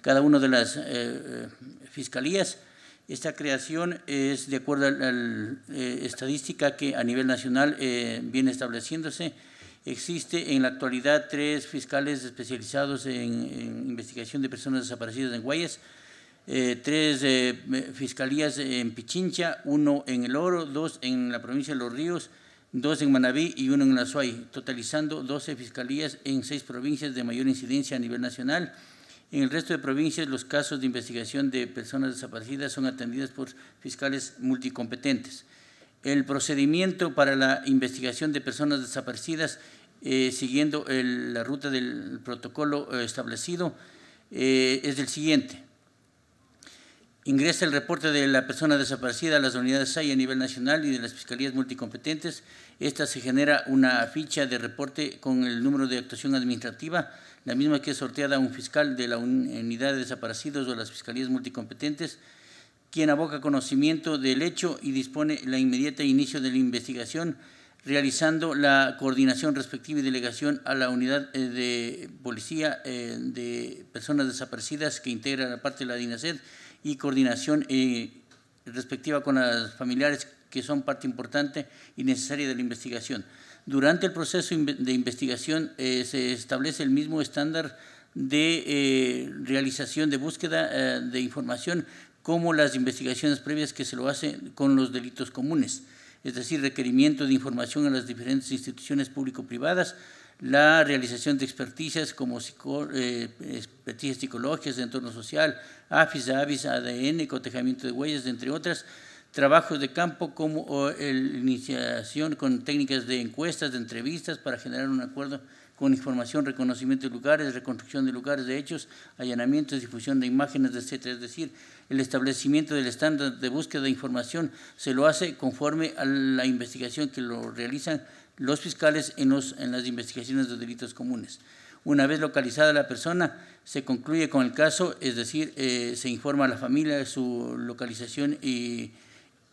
[SPEAKER 9] cada una de las fiscalías. Esta creación es de acuerdo a la eh, estadística que a nivel nacional eh, viene estableciéndose. Existe en la actualidad tres fiscales especializados en, investigación de personas desaparecidas en Guayas, eh, tres fiscalías en Pichincha, uno en El Oro, dos en la provincia de Los Ríos, dos en Manabí y uno en La totalizando 12 fiscalías en seis provincias de mayor incidencia a nivel nacional. En el resto de provincias, los casos de investigación de personas desaparecidas son atendidos por fiscales multicompetentes. El procedimiento para la investigación de personas desaparecidas, eh, siguiendo la ruta del protocolo eh, establecido, eh, es el siguiente. Ingresa el reporte de la persona desaparecida a las unidades SAI a nivel nacional y de las fiscalías multicompetentes. Esta se genera una ficha de reporte con el número de actuación administrativa la misma que es sorteada a un fiscal de la unidad de desaparecidos o las fiscalías multicompetentes, quien aboca conocimiento del hecho y dispone la inmediata inicio de la investigación, realizando la coordinación respectiva y delegación a la unidad eh, de policía eh, de personas desaparecidas que integra la parte de la DINASED y coordinación eh, respectiva con las familiares que son parte importante y necesaria de la investigación. Durante el proceso de investigación eh, se establece el mismo estándar de eh, realización de búsqueda eh, de información como las investigaciones previas que se lo hacen con los delitos comunes, es decir, requerimiento de información a las diferentes instituciones público-privadas, la realización de experticias como experticias psicológicas de entorno social, AFIS, AVIS, ADN, cotejamiento de huellas, entre otras, trabajos de campo como el, iniciación con técnicas de encuestas, de entrevistas para generar un acuerdo con información, reconocimiento de lugares, reconstrucción de lugares de hechos, allanamientos, difusión de imágenes, etc. Es decir, el establecimiento del estándar de búsqueda de información se lo hace conforme a la investigación que lo realizan los fiscales en, los, en las investigaciones de delitos comunes. Una vez localizada la persona, se concluye con el caso, es decir, eh, se informa a la familia de su localización y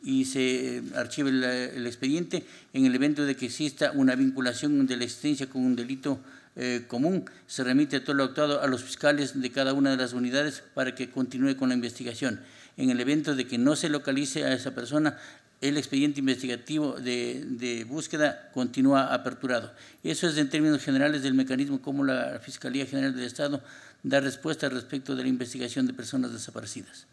[SPEAKER 9] y se archive el, expediente en el evento de que exista una vinculación de la existencia con un delito eh, común. Se remite a todo lo actuado a los fiscales de cada una de las unidades para que continúe con la investigación. En el evento de que no se localice a esa persona, el expediente investigativo de, de búsqueda continúa aperturado. Eso es en términos generales del mecanismo como la Fiscalía General del Estado da respuesta respecto de la investigación de personas desaparecidas.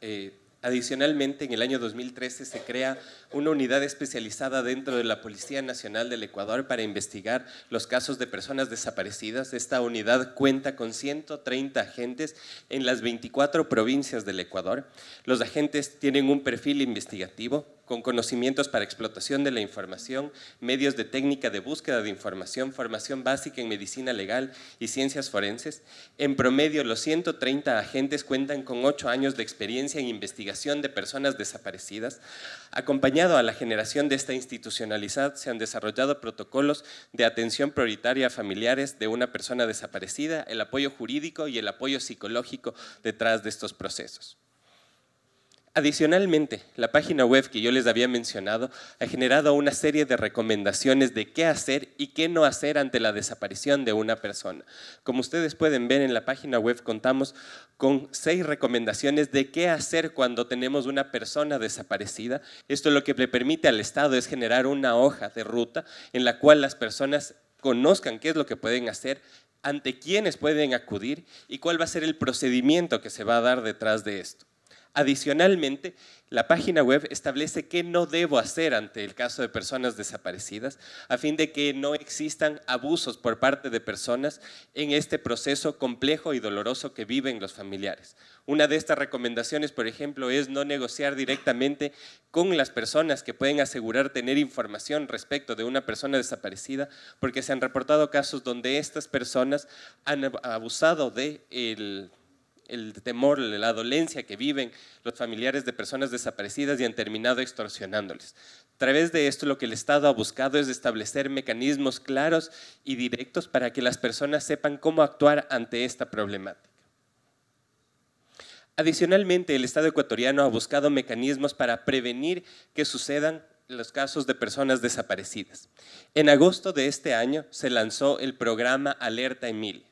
[SPEAKER 4] Eh, adicionalmente, en el año 2013 se crea una unidad especializada dentro de la Policía Nacional del Ecuador para investigar los casos de personas desaparecidas. Esta unidad cuenta con 130 agentes en las 24 provincias del Ecuador. Los agentes tienen un perfil investigativo, con conocimientos para explotación de la información, medios de técnica de búsqueda de información, formación básica en medicina legal y ciencias forenses. En promedio, los 130 agentes cuentan con 8 años de experiencia en investigación de personas desaparecidas. Acompañado a la generación de esta institucionalidad, se han desarrollado protocolos de atención prioritaria a familiares de una persona desaparecida, el apoyo jurídico y el apoyo psicológico detrás de estos procesos. Adicionalmente, la página web que yo les había mencionado ha generado una serie de recomendaciones de qué hacer y qué no hacer ante la desaparición de una persona. Como ustedes pueden ver en la página web contamos con seis recomendaciones de qué hacer cuando tenemos una persona desaparecida. Esto lo que le permite al Estado es generar una hoja de ruta en la cual las personas conozcan qué es lo que pueden hacer, ante quiénes pueden acudir y cuál va a ser el procedimiento que se va a dar detrás de esto. Adicionalmente, la página web establece qué no debo hacer ante el caso de personas desaparecidas a fin de que no existan abusos por parte de personas en este proceso complejo y doloroso que viven los familiares. Una de estas recomendaciones, por ejemplo, es no negociar directamente con las personas que pueden asegurar tener información respecto de una persona desaparecida, porque se han reportado casos donde estas personas han abusado de el el temor, la dolencia que viven los familiares de personas desaparecidas y han terminado extorsionándoles. A través de esto lo que el Estado ha buscado es establecer mecanismos claros y directos para que las personas sepan cómo actuar ante esta problemática. Adicionalmente, el Estado ecuatoriano ha buscado mecanismos para prevenir que sucedan los casos de personas desaparecidas. En agosto de este año se lanzó el programa Alerta Emilia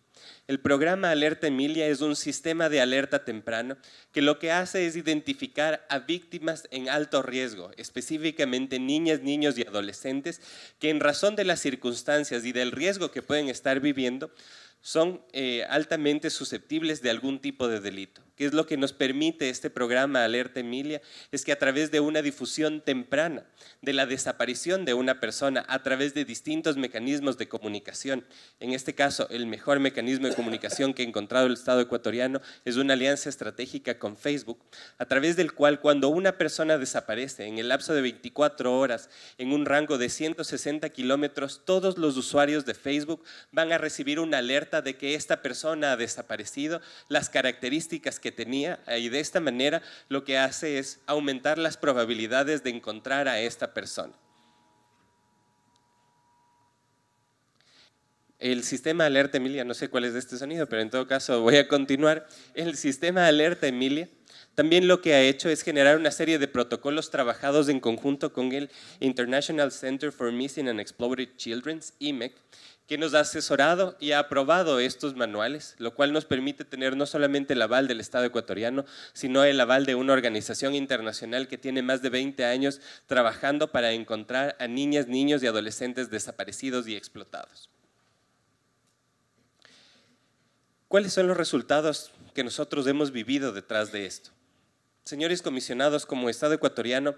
[SPEAKER 4] el programa Alerta Emilia es un sistema de alerta temprano que lo que hace es identificar a víctimas en alto riesgo, específicamente niñas, niños y adolescentes, que en razón de las circunstancias y del riesgo que pueden estar viviendo, son eh, altamente susceptibles de algún tipo de delito que es lo que nos permite este programa Alerta Emilia, es que a través de una difusión temprana de la desaparición de una persona, a través de distintos mecanismos de comunicación, en este caso el mejor mecanismo de comunicación que ha encontrado el Estado ecuatoriano es una alianza estratégica con Facebook, a través del cual cuando una persona desaparece en el lapso de 24 horas, en un rango de 160 kilómetros, todos los usuarios de Facebook van a recibir una alerta de que esta persona ha desaparecido, las características que tenía y de esta manera lo que hace es aumentar las probabilidades de encontrar a esta persona. El sistema alerta Emilia, no sé cuál es de este sonido, pero en todo caso voy a continuar. El sistema alerta Emilia también lo que ha hecho es generar una serie de protocolos trabajados en conjunto con el International Center for Missing and Exploited Children, IMEC, que nos ha asesorado y ha aprobado estos manuales, lo cual nos permite tener no solamente el aval del Estado ecuatoriano, sino el aval de una organización internacional que tiene más de 20 años trabajando para encontrar a niñas, niños y adolescentes desaparecidos y explotados. ¿Cuáles son los resultados que nosotros hemos vivido detrás de esto? Señores comisionados, como Estado ecuatoriano,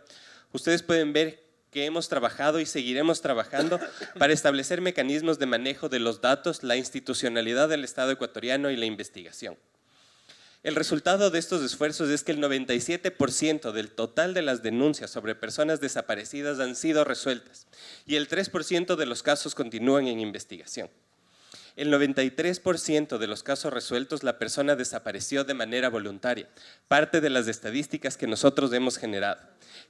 [SPEAKER 4] ustedes pueden ver que hemos trabajado y seguiremos trabajando para establecer mecanismos de manejo de los datos, la institucionalidad del Estado ecuatoriano y la investigación. El resultado de estos esfuerzos es que el 97% del total de las denuncias sobre personas desaparecidas han sido resueltas y el 3% de los casos continúan en investigación el 93% de los casos resueltos la persona desapareció de manera voluntaria, parte de las estadísticas que nosotros hemos generado.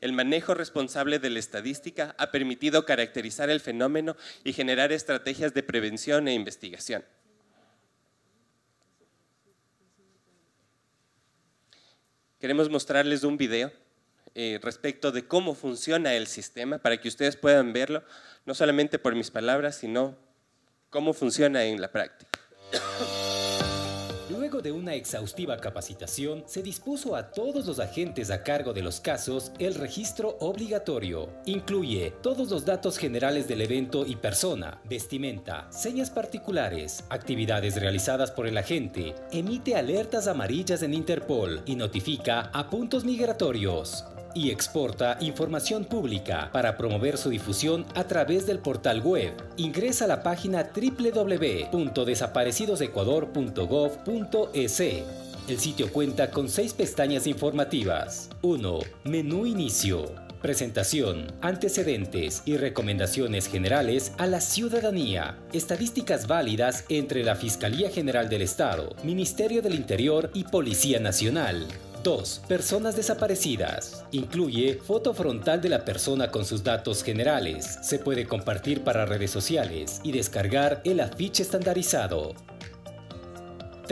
[SPEAKER 4] El manejo responsable de la estadística ha permitido caracterizar el fenómeno y generar estrategias de prevención e investigación. Queremos mostrarles un video eh, respecto de cómo funciona el sistema para que ustedes puedan verlo, no solamente por mis palabras, sino cómo funciona en la práctica.
[SPEAKER 3] Luego de una exhaustiva capacitación, se dispuso a todos los agentes a cargo de los casos el registro obligatorio. Incluye todos los datos generales del evento y persona, vestimenta, señas particulares, actividades realizadas por el agente, emite alertas amarillas en Interpol y notifica a puntos migratorios y exporta información pública para promover su difusión a través del portal web. Ingresa a la página www.desaparecidosecuador.gov.es. El sitio cuenta con seis pestañas informativas. 1. Menú Inicio. Presentación, antecedentes y recomendaciones generales a la ciudadanía. Estadísticas válidas entre la Fiscalía General del Estado, Ministerio del Interior y Policía Nacional. 2. Personas desaparecidas. Incluye foto frontal de la persona con sus datos generales. Se puede compartir para redes sociales y descargar el afiche estandarizado.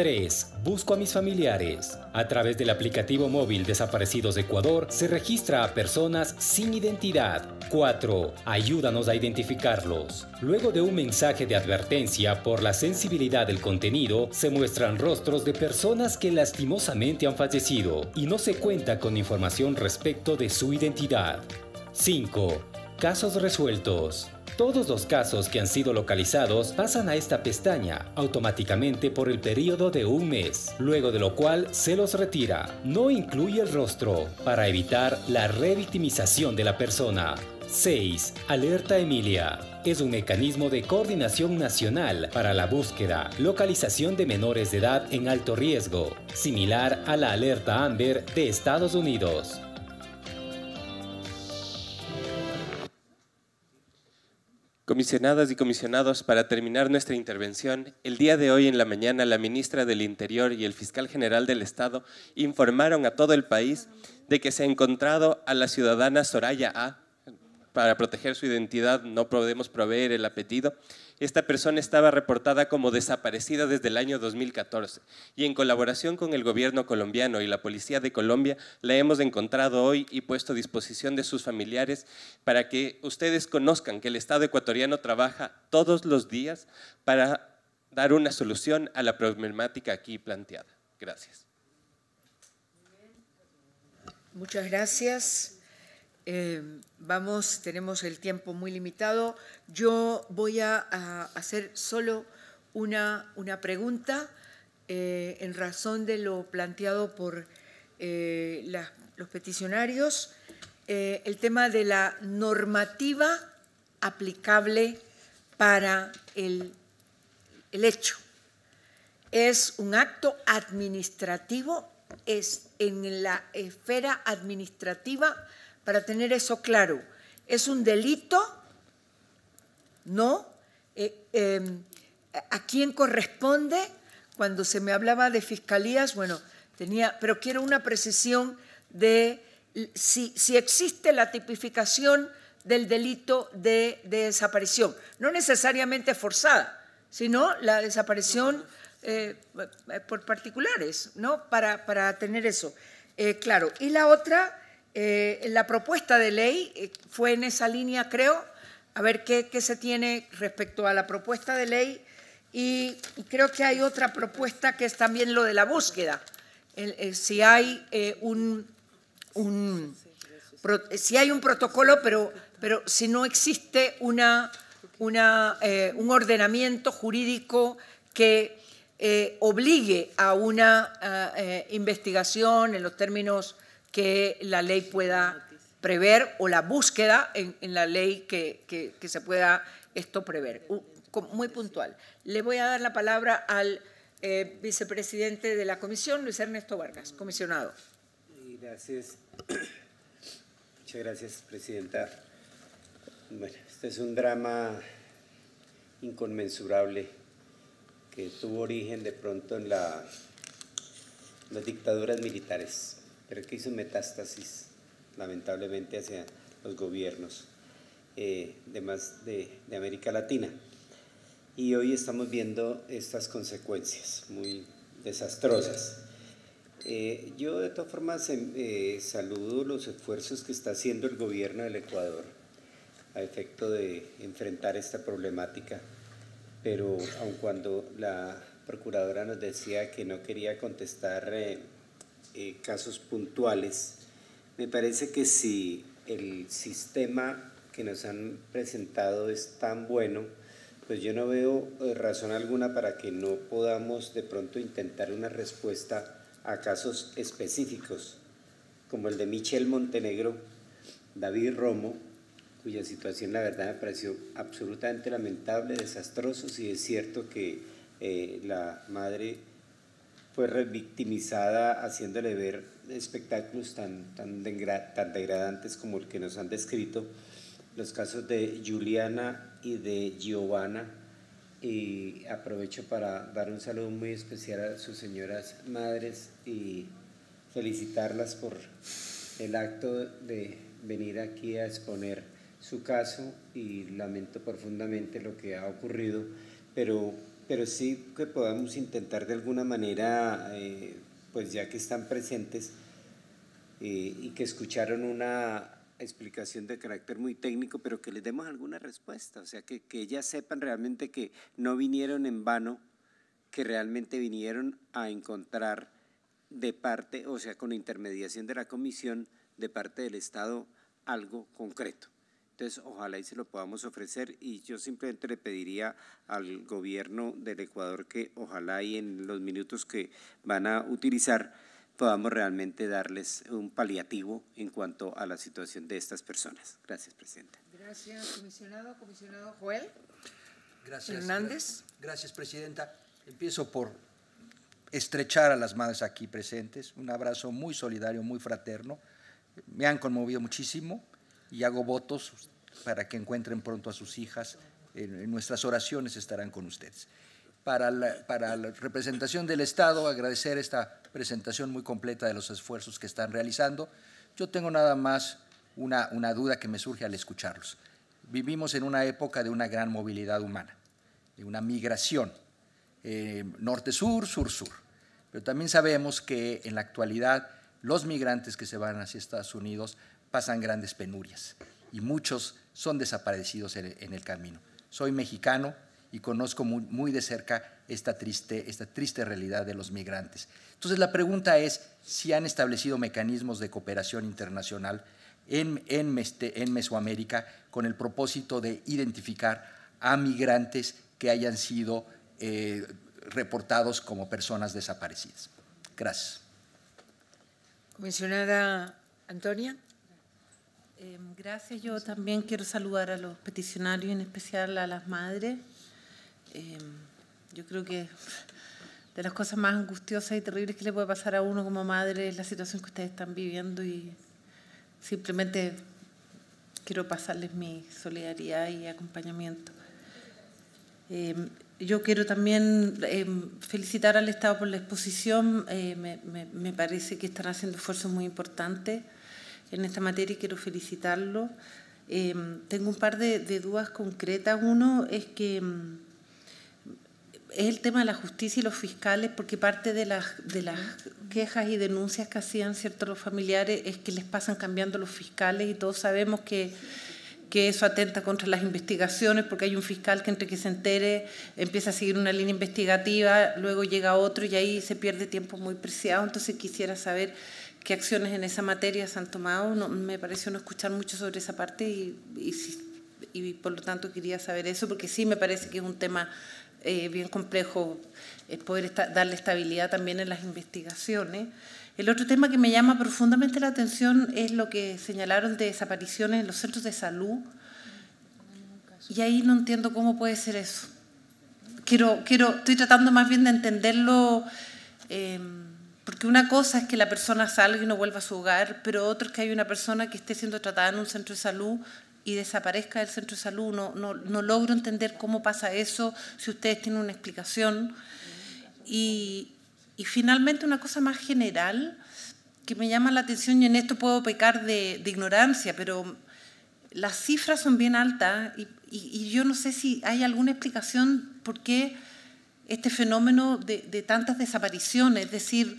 [SPEAKER 3] 3. Busco a mis familiares. A través del aplicativo móvil Desaparecidos de Ecuador se registra a personas sin identidad. 4. Ayúdanos a identificarlos. Luego de un mensaje de advertencia por la sensibilidad del contenido, se muestran rostros de personas que lastimosamente han fallecido y no se cuenta con información respecto de su identidad. 5. Casos resueltos. Todos los casos que han sido localizados pasan a esta pestaña automáticamente por el periodo de un mes, luego de lo cual se los retira. No incluye el rostro para evitar la revictimización de la persona. 6. Alerta Emilia. Es un mecanismo de coordinación nacional para la búsqueda, localización de menores de edad en alto riesgo, similar a la alerta Amber de Estados Unidos.
[SPEAKER 4] Comisionadas y comisionados, para terminar nuestra intervención, el día de hoy en la mañana la ministra del Interior y el fiscal general del Estado informaron a todo el país de que se ha encontrado a la ciudadana Soraya A. Para proteger su identidad no podemos proveer el apetito, esta persona estaba reportada como desaparecida desde el año 2014 y en colaboración con el gobierno colombiano y la policía de Colombia la hemos encontrado hoy y puesto a disposición de sus familiares para que ustedes conozcan que el Estado ecuatoriano trabaja todos los días para dar una solución a la problemática aquí planteada. Gracias.
[SPEAKER 1] Muchas gracias. Eh, vamos, tenemos el tiempo muy limitado. Yo voy a, hacer solo una, pregunta eh, en razón de lo planteado por eh, los peticionarios, el tema de la normativa aplicable para el, el hecho. Es un acto administrativo, es en la esfera administrativa para tener eso claro. Es un delito, ¿no? Eh, em, ¿A quién corresponde? Cuando se me hablaba de fiscalías, bueno, tenía, pero quiero una precisión de si, existe la tipificación del delito de, desaparición, no necesariamente forzada, sino la desaparición eh, eh, por particulares, ¿no? Para, para tener eso. claro, y la otra eh, la propuesta de ley eh, fue en esa línea, creo, a ver qué, se tiene respecto a la propuesta de ley y, creo que hay otra propuesta que es también lo de la búsqueda. si hay eh, un, si hay un protocolo, pero, pero si no existe una, una, un ordenamiento jurídico que obligue a una investigación en los términos que la ley pueda prever o la búsqueda en, la ley que, que, se pueda esto prever. Muy puntual. Le voy a dar la palabra al eh, vicepresidente de la comisión, Luis Ernesto Vargas, comisionado.
[SPEAKER 8] Gracias. Muchas gracias, presidenta. Bueno, este es un drama inconmensurable que tuvo origen de pronto en la, las dictaduras militares pero que hizo metástasis, lamentablemente, hacia los gobiernos eh, de, América Latina. Y hoy estamos viendo estas consecuencias muy desastrosas. Eh, yo de todas formas em, eh, saludo los esfuerzos que está haciendo el gobierno del Ecuador a efecto de enfrentar esta problemática, pero aun cuando la procuradora nos decía que no quería contestar em, eh, casos puntuales, me parece que si el sistema que nos han presentado es tan bueno, pues yo no veo eh, razón alguna para que no podamos de pronto intentar una respuesta a casos específicos, como el de Michel Montenegro, David Romo, cuya situación la verdad me pareció absolutamente lamentable, desastroso, si es cierto que eh, la madre fue revictimizada haciéndole ver espectáculos tan, tan, degradantes como el que nos han descrito, los casos de Juliana y de Giovanna. Y aprovecho para dar un saludo muy especial a sus señoras madres y felicitarlas por el acto de venir aquí a exponer su caso y lamento profundamente lo que ha ocurrido, pero pero sí que podamos intentar de alguna manera, eh, pues ya que están presentes eh, y que escucharon una explicación de carácter muy técnico, pero que les demos alguna respuesta, o sea, que, que ellas sepan realmente que no vinieron en vano, que realmente vinieron a encontrar de parte, o sea, con intermediación de la comisión, de parte del Estado, algo concreto. Entonces, ojalá y se lo podamos ofrecer y yo simplemente le pediría al gobierno del Ecuador que ojalá y en los minutos que van a utilizar podamos realmente darles un paliativo en cuanto a la situación de estas
[SPEAKER 7] personas. Gracias, Presidenta.
[SPEAKER 1] Gracias, comisionado. Comisionado Joel.
[SPEAKER 7] Gracias. Hernández. Gracias, Presidenta. Empiezo por estrechar a las madres aquí presentes. Un abrazo muy solidario, muy fraterno. Me han conmovido muchísimo y hago votos para que encuentren pronto a sus hijas. En nuestras oraciones estarán con ustedes. Para la, para la, representación del Estado, agradecer esta presentación muy completa de los esfuerzos que están realizando. Yo tengo nada más una, una duda que me surge al escucharlos. Vivimos en una época de una gran movilidad humana, de una migración, eh, norte-sur, sur-sur. Pero también sabemos que en la actualidad los migrantes que se van hacia Estados Unidos pasan grandes penurias y muchos son desaparecidos en el camino. Soy mexicano y conozco muy, de cerca esta triste, esta triste realidad de los migrantes. Entonces la pregunta es si han establecido mecanismos de cooperación internacional en, en, en Mesoamérica con el propósito de identificar a migrantes que hayan sido eh, reportados como personas desaparecidas. Gracias.
[SPEAKER 6] Comisionada Antonia. Em, gracias. Yo también quiero saludar a los peticionarios, en especial a las madres. Em, yo creo que de las cosas más angustiosas y terribles que le puede pasar a uno como madre es la situación que ustedes están viviendo y simplemente quiero pasarles mi solidaridad y acompañamiento. Em, yo quiero también felicitar al Estado por la exposición. Eh, me, parece que están haciendo esfuerzos muy importantes en esta materia y quiero felicitarlo. Em, tengo un par de, dudas concretas. Uno es que em, es el tema de la justicia y los fiscales, porque parte de las, de las quejas y denuncias que hacían ciertos los familiares es que les pasan cambiando los fiscales y todos sabemos que, que eso atenta contra las investigaciones, porque hay un fiscal que entre que se entere empieza a seguir una línea investigativa, luego llega otro y ahí se pierde tiempo muy preciado. Entonces quisiera saber qué acciones en esa materia se han tomado. No, me pareció no escuchar mucho sobre esa parte y, por lo tanto quería saber eso, porque sí me parece que es un tema eh, bien complejo es eh, poder darle estabilidad también en las investigaciones. El otro tema que me llama profundamente la atención es lo que señalaron de desapariciones en los centros de salud. Y ahí no entiendo cómo puede ser eso. Quiero, quiero, estoy tratando más bien de entenderlo. Eh, que una cosa es que la persona salga y no vuelva a su hogar, pero otro es que hay una persona que esté siendo tratada en un centro de salud y desaparezca del centro de salud. No, no, logro entender cómo pasa eso, si ustedes tienen una explicación. Y, y finalmente una cosa más general que me llama la atención, y en esto puedo pecar de, ignorancia, pero las cifras son bien altas y, y, y, yo no sé si hay alguna explicación por qué este fenómeno de, de tantas desapariciones, es decir,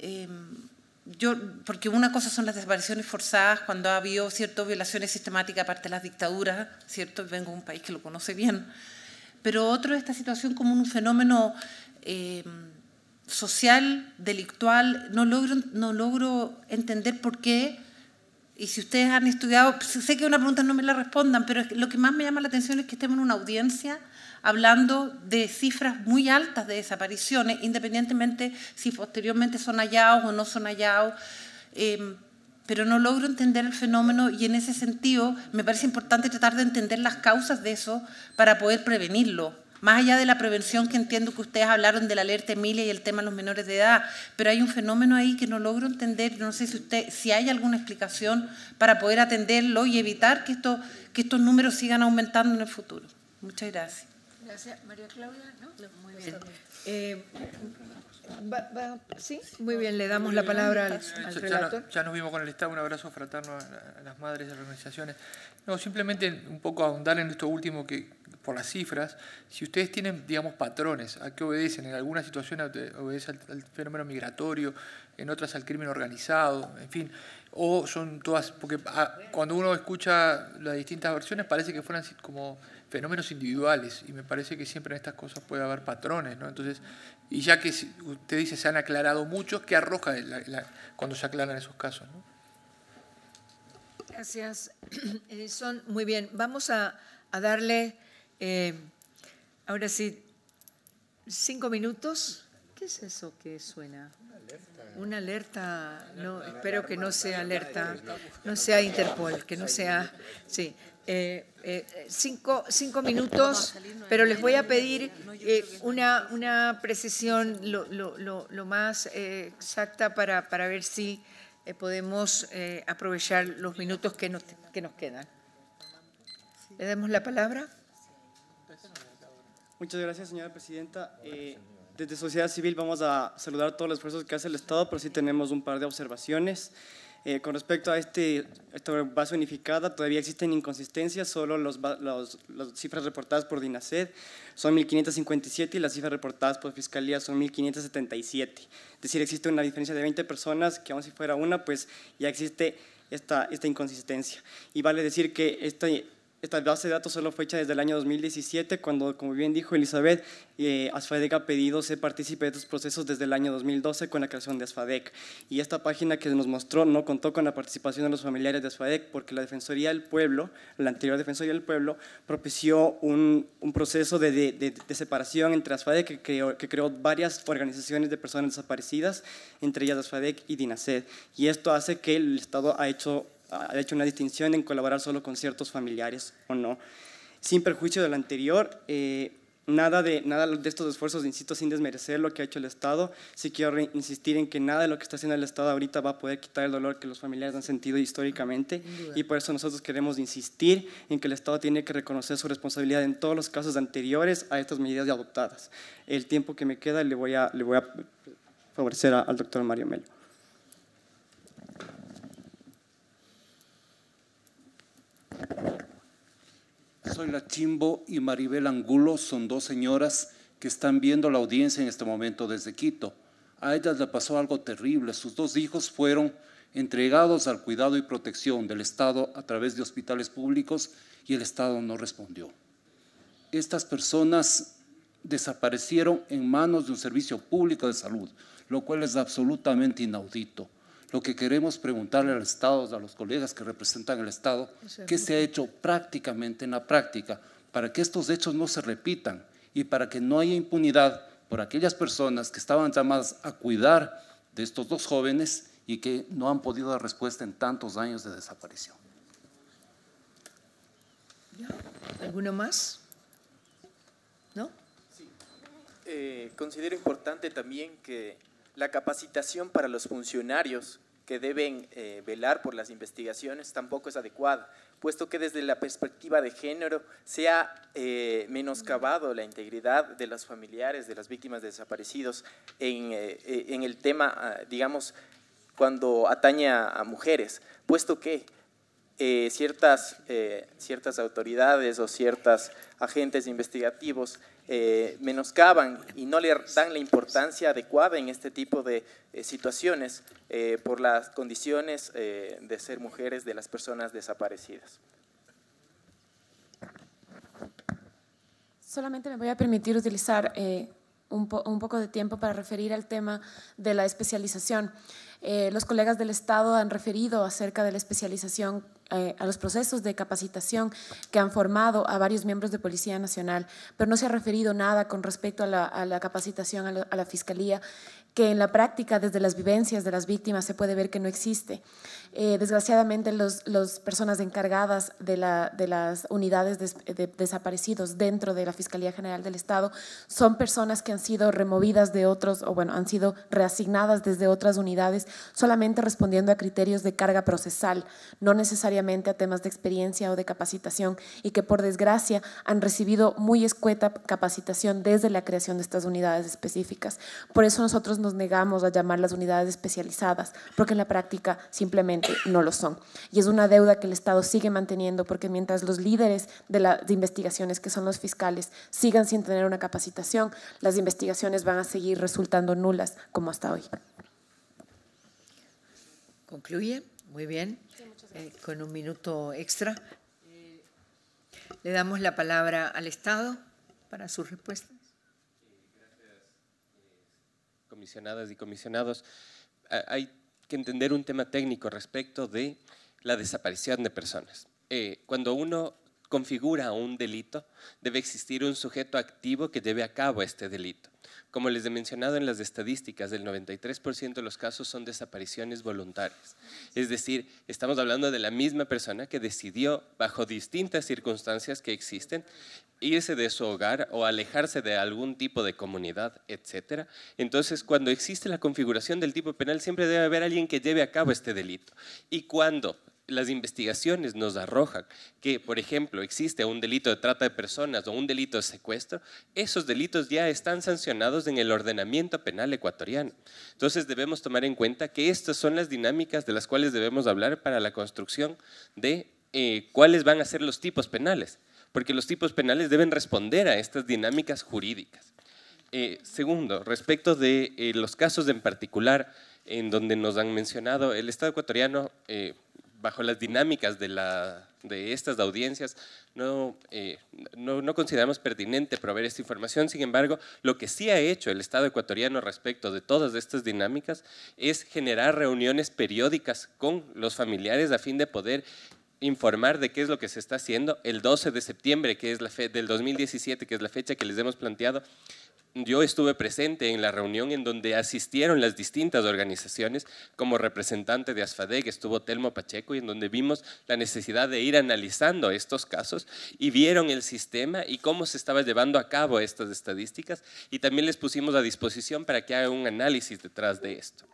[SPEAKER 6] Em, yo, porque una cosa son las desapariciones forzadas cuando ha habido ciertas violaciones sistemáticas aparte de las dictaduras, ¿cierto? Vengo de un país que lo conoce bien. Pero otro es esta situación como un fenómeno em, social, delictual. No logro, no logro entender por qué, y si ustedes han estudiado, sé que una pregunta no me la respondan, pero lo que más me llama la atención es que estemos en una audiencia hablando de cifras muy altas de desapariciones, independientemente si posteriormente son hallados o no son hallados. Em, pero no logro entender el fenómeno y en ese sentido me parece importante tratar de entender las causas de eso para poder prevenirlo. Más allá de la prevención que entiendo que ustedes hablaron de la alerta Emilia y el tema de los menores de edad, pero hay un fenómeno ahí que no logro entender, no sé si si hay alguna explicación para poder atenderlo y evitar que esto, que estos números sigan aumentando en el futuro. Muchas gracias. Gracias.
[SPEAKER 1] María Claudia, ¿no? muy pues bien. Eh, sí, muy bien, le damos la palabra al, al
[SPEAKER 7] Ya, nos vimos con el Estado, un abrazo fraterno a, las madres de las organizaciones. No, simplemente un poco ahondar en esto último que por las cifras, si ustedes tienen, digamos, patrones, ¿a qué obedecen? En alguna situación obedece al, fenómeno migratorio, en otras al crimen organizado, en fin, o son todas, porque ah, cuando uno escucha las distintas versiones parece que fueran como fenómenos individuales y me parece que siempre en estas cosas puede haber patrones, ¿no? Entonces, y ya que usted dice se han aclarado muchos, ¿qué arroja cuando se aclaran esos casos?
[SPEAKER 1] Gracias, Edison. Eh, muy bien, vamos a, darle, eh, ahora sí, cinco minutos. ¿Qué es eso que suena? Una alerta, no, espero que no sea alerta, no sea Interpol, que no sea, sí, eh, eh, cinco, minutos, pero les voy a pedir eh, una, una, precisión lo, lo, lo, más exacta para, para, ver si podemos aprovechar los minutos que nos, que nos quedan. ¿Le damos la palabra?
[SPEAKER 13] Muchas gracias, señora presidenta. desde Sociedad Civil vamos a saludar todos los esfuerzos que hace el Estado, pero sí tenemos un par de observaciones. Eh, con respecto a este, esta base unificada, todavía existen inconsistencias, solo los, las cifras reportadas por DINASED son 1.557 y las cifras reportadas por Fiscalía son 1.577. Es decir, existe una diferencia de 20 personas que aún si fuera una, pues ya existe esta, esta inconsistencia. Y vale decir que esta… Esta base de datos solo fue hecha desde el año 2017, cuando, como bien dijo Elizabeth, eh, ASFADEC ha pedido ser partícipe de estos procesos desde el año 2012 con la creación de ASFADEC. Y esta página que nos mostró no contó con la participación de los familiares de ASFADEC porque la Defensoría del Pueblo, la anterior Defensoría del Pueblo, propició un, proceso de, separación entre ASFADEC, que creó, que creó varias organizaciones de personas desaparecidas, entre ellas ASFADEC y DINASED. Y esto hace que el Estado ha hecho ha ah, hecho una distinción en colaborar solo con ciertos familiares o no. Sin perjuicio de lo anterior, eh, nada, de, nada de estos esfuerzos, insisto, sin desmerecer lo que ha hecho el Estado, sí quiero insistir en que nada de lo que está haciendo el Estado ahorita va a poder quitar el dolor que los familiares han sentido históricamente y por eso nosotros queremos insistir en que el Estado tiene que reconocer su responsabilidad en todos los casos anteriores a estas medidas adoptadas. El tiempo que me queda le voy a, le voy a favorecer al doctor Mario Melo.
[SPEAKER 2] Soy la Chimbo y Maribel Angulo, son dos señoras que están viendo la audiencia en este momento desde Quito. A ellas le pasó algo terrible. Sus dos hijos fueron entregados al cuidado y protección del Estado a través de hospitales públicos y el Estado no respondió. Estas personas desaparecieron en manos de un servicio público de salud, lo cual es absolutamente inaudito. Lo que queremos preguntarle al Estado, a los colegas que representan el Estado, ¿qué se ha hecho prácticamente en la práctica para que estos hechos no se repitan y para que no haya impunidad por aquellas personas que estaban llamadas a cuidar de estos dos jóvenes y que no han podido dar respuesta en tantos años de desaparición?
[SPEAKER 1] ¿Alguno más? ¿No? Sí.
[SPEAKER 11] Eh, considero importante también que la capacitación para los funcionarios que deben eh, velar por las investigaciones tampoco es adecuada, puesto que desde la perspectiva de género se ha eh, menoscabado la integridad de los familiares de las víctimas desaparecidos en, eh, el tema, ah, digamos, cuando atañe a, mujeres, puesto que ciertas, ciertas autoridades o ciertos agentes investigativos eh, menoscaban y no le dan la importancia adecuada en este tipo de eh, situaciones eh, por las condiciones de ser mujeres de las personas desaparecidas.
[SPEAKER 10] Solamente me voy a permitir utilizar un, un, poco de tiempo para referir al tema de la especialización. los colegas del Estado han referido acerca de la especialización eh, a los procesos de capacitación que han formado a varios miembros de Policía Nacional, pero no se ha referido nada con respecto a la, capacitación a la Fiscalía que en la práctica, desde las vivencias de las víctimas, se puede ver que no existe. Eh, desgraciadamente, las personas encargadas de, la, de las unidades de, desaparecidos dentro de la Fiscalía General del Estado son personas que han sido removidas de otros, o bueno, han sido reasignadas desde otras unidades, solamente respondiendo a criterios de carga procesal, no necesariamente a temas de experiencia o de capacitación, y que por desgracia han recibido muy escueta capacitación desde la creación de estas unidades específicas. Por eso nosotros nos negamos a llamar las unidades especializadas, porque en la práctica simplemente no lo son. Y es una deuda que el Estado sigue manteniendo, porque mientras los líderes de, las investigaciones, que son los fiscales, sigan sin tener una capacitación, las investigaciones van a seguir resultando nulas como hasta hoy.
[SPEAKER 1] Concluye, muy bien, eh, con un minuto extra. Le damos la palabra al Estado para su respuesta
[SPEAKER 4] comisionadas y comisionados, hay que entender un tema técnico respecto de la desaparición de personas. Eh, cuando uno configura un delito, debe existir un sujeto activo que lleve a cabo este delito. Como les he mencionado en las estadísticas, el 93% de los casos son desapariciones voluntarias. Es decir, estamos hablando de la misma persona que decidió, bajo distintas circunstancias que existen, irse de su hogar o alejarse de algún tipo de comunidad, etc. Entonces, cuando existe la configuración del tipo penal, siempre debe haber alguien que lleve a cabo este delito. Y cuando las investigaciones nos arrojan que, por ejemplo, existe un delito de trata de personas o un delito de secuestro, esos delitos ya están sancionados en el ordenamiento penal ecuatoriano. Entonces debemos tomar en cuenta que estas son las dinámicas de las cuales debemos hablar para la construcción de eh, cuáles van a ser los tipos penales, porque los tipos penales deben responder a estas dinámicas jurídicas. Eh, segundo, respecto de eh, los casos en particular en donde nos han mencionado, el Estado ecuatoriano bajo las dinámicas de, de estas audiencias, eh, no, no, consideramos pertinente proveer esta información. Sin embargo, lo que sí ha hecho el Estado ecuatoriano respecto de todas estas dinámicas es generar reuniones periódicas con los familiares a fin de poder informar de qué es lo que se está haciendo. El 12 de septiembre, que es la fe del 2017, que es la fecha que les hemos planteado, yo estuve presente en la reunión en donde asistieron las distintas organizaciones como representante de ASFADEG, estuvo Telmo Pacheco, y en donde vimos la necesidad de ir analizando estos casos y vieron el sistema y cómo se estaba llevando a cabo estas estadísticas y también les pusimos a disposición para que hagan un análisis detrás de esto.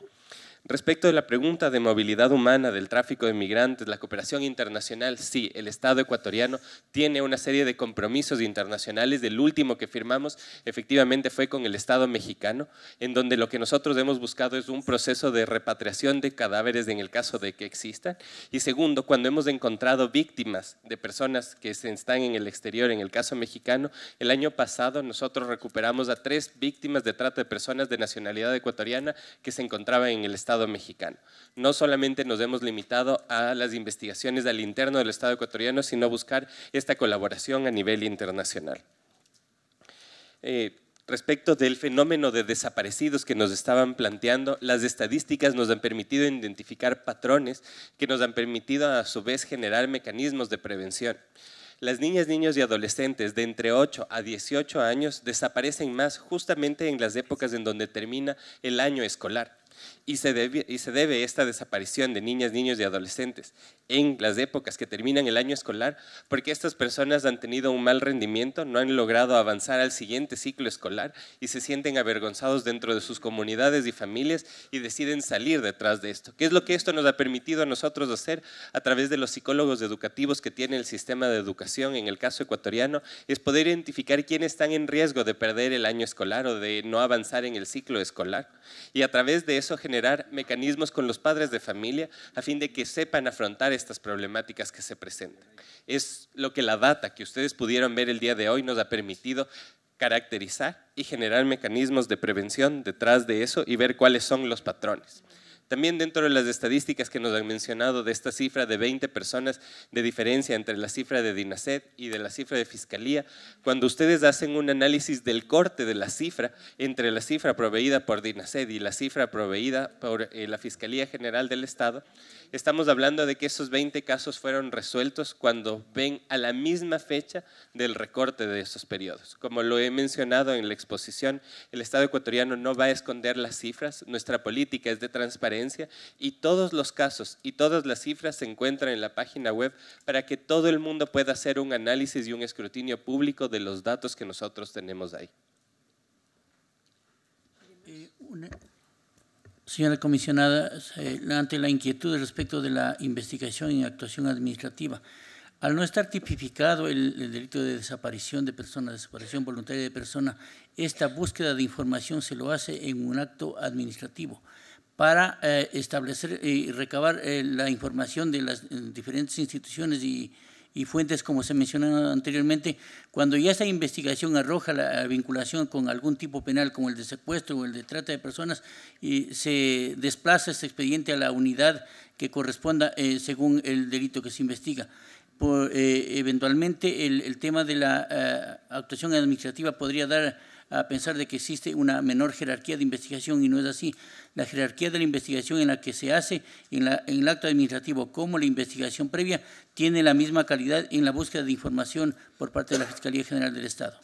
[SPEAKER 4] Respecto de la pregunta de movilidad humana, del tráfico de migrantes, la cooperación internacional, sí, el Estado ecuatoriano tiene una serie de compromisos internacionales. El último que firmamos efectivamente fue con el Estado mexicano, en donde lo que nosotros hemos buscado es un proceso de repatriación de cadáveres en el caso de que existan. Y segundo, cuando hemos encontrado víctimas de personas que están en el exterior, en el caso mexicano, el año pasado nosotros recuperamos a tres víctimas de trata de personas de nacionalidad ecuatoriana que se encontraban en el Estado mexicano. No solamente nos hemos limitado a las investigaciones al interno del Estado ecuatoriano, sino buscar esta colaboración a nivel internacional. Eh, respecto del fenómeno de desaparecidos que nos estaban planteando, las estadísticas nos han permitido identificar patrones que nos han permitido a su vez generar mecanismos de prevención. Las niñas, niños y adolescentes de entre 8 a 18 años desaparecen más justamente en las épocas en donde termina el año escolar y se, debe, y se debe esta desaparición de niñas, niños y adolescentes en las épocas que terminan el año escolar porque estas personas han tenido un mal rendimiento, no han logrado avanzar al siguiente ciclo escolar y se sienten avergonzados dentro de sus comunidades y familias y deciden salir detrás de esto. ¿Qué es lo que esto nos ha permitido a nosotros hacer a través de los psicólogos educativos que tiene el sistema de educación, en el caso ecuatoriano, es poder identificar quiénes están en riesgo de perder el año escolar o de no avanzar en el ciclo escolar y a través de eso generar generar mecanismos con los padres de familia a fin de que sepan afrontar estas problemáticas que se presentan. Es lo que la data que ustedes pudieron ver el día de hoy nos ha permitido caracterizar y generar mecanismos de prevención detrás de eso y ver cuáles son los patrones. También dentro de las estadísticas que nos han mencionado de esta cifra de 20 personas de diferencia entre la cifra de Dinased y de la cifra de Fiscalía, cuando ustedes hacen un análisis del corte de la cifra entre la cifra proveída por Dinased y la cifra proveída por eh, la Fiscalía General del Estado, Estamos hablando de que esos 20 casos fueron resueltos cuando ven a la misma fecha del recorte de esos periodos. Como lo he mencionado en la exposición, el Estado ecuatoriano no va a esconder las cifras, nuestra política es de transparencia y todos los casos y todas las cifras se encuentran en la página web para que todo el mundo pueda hacer un análisis y un escrutinio público de los datos que nosotros tenemos ahí.
[SPEAKER 9] Señora comisionada, ante la inquietud respecto de la investigación y actuación administrativa, al no estar tipificado el, delito de desaparición de persona, desaparición voluntaria de persona, esta búsqueda de información se lo hace en un acto administrativo para eh, establecer y recabar eh, la información de las diferentes instituciones y y fuentes, como se mencionó anteriormente, cuando ya esa investigación arroja la vinculación con algún tipo penal, como el de secuestro o el de trata de personas, y se desplaza ese expediente a la unidad que corresponda eh, según el delito que se investiga. Eh, eventualmente, el, tema de la eh, actuación administrativa podría dar a pensar de que existe una menor jerarquía de investigación y no es así. La jerarquía de la investigación en la que se hace en, el acto administrativo como la investigación previa tiene la misma calidad en la búsqueda de información por parte de la Fiscalía General del Estado.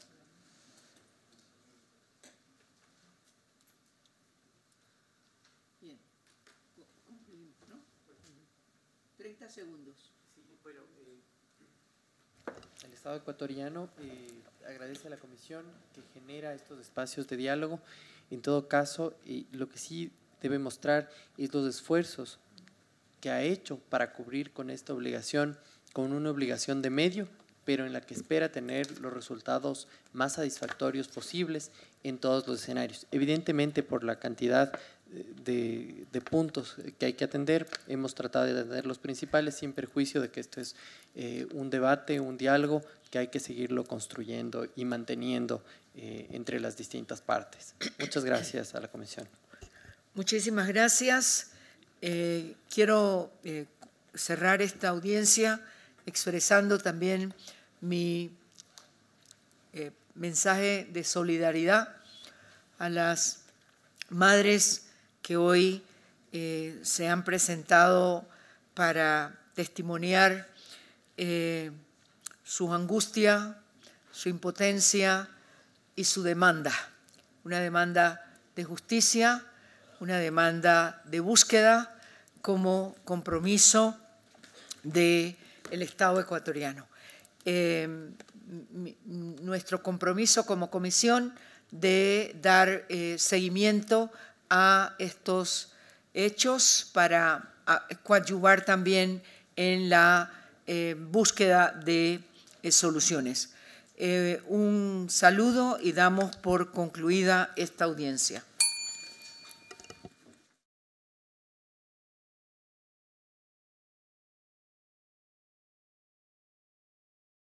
[SPEAKER 1] segundos. Eh,
[SPEAKER 11] el Estado ecuatoriano eh, agradece a la comisión que genera estos espacios de diálogo. En todo caso, y lo que sí debe mostrar es los esfuerzos que ha hecho para cubrir con esta obligación, con una obligación de medio, pero en la que espera tener los resultados más satisfactorios posibles en todos los escenarios. Evidentemente, por la cantidad de, puntos que hay que atender. Hemos tratado de atender los principales sin perjuicio de que esto es eh, un debate, un diálogo que hay que seguirlo construyendo y manteniendo eh, entre las distintas partes. Muchas gracias a la Comisión.
[SPEAKER 1] Muchísimas gracias. Eh, quiero cerrar esta audiencia expresando también mi mensaje de solidaridad a las madres que hoy eh, se han presentado para testimoniar eh, su angustia, su impotencia y su demanda. Una demanda de justicia, una demanda de búsqueda como compromiso del Estado ecuatoriano. Em, nuestro compromiso como comisión de dar eh, seguimiento a estos hechos para coadyuvar también en la eh, búsqueda de eh, soluciones. Eh, un saludo y damos por concluida esta audiencia.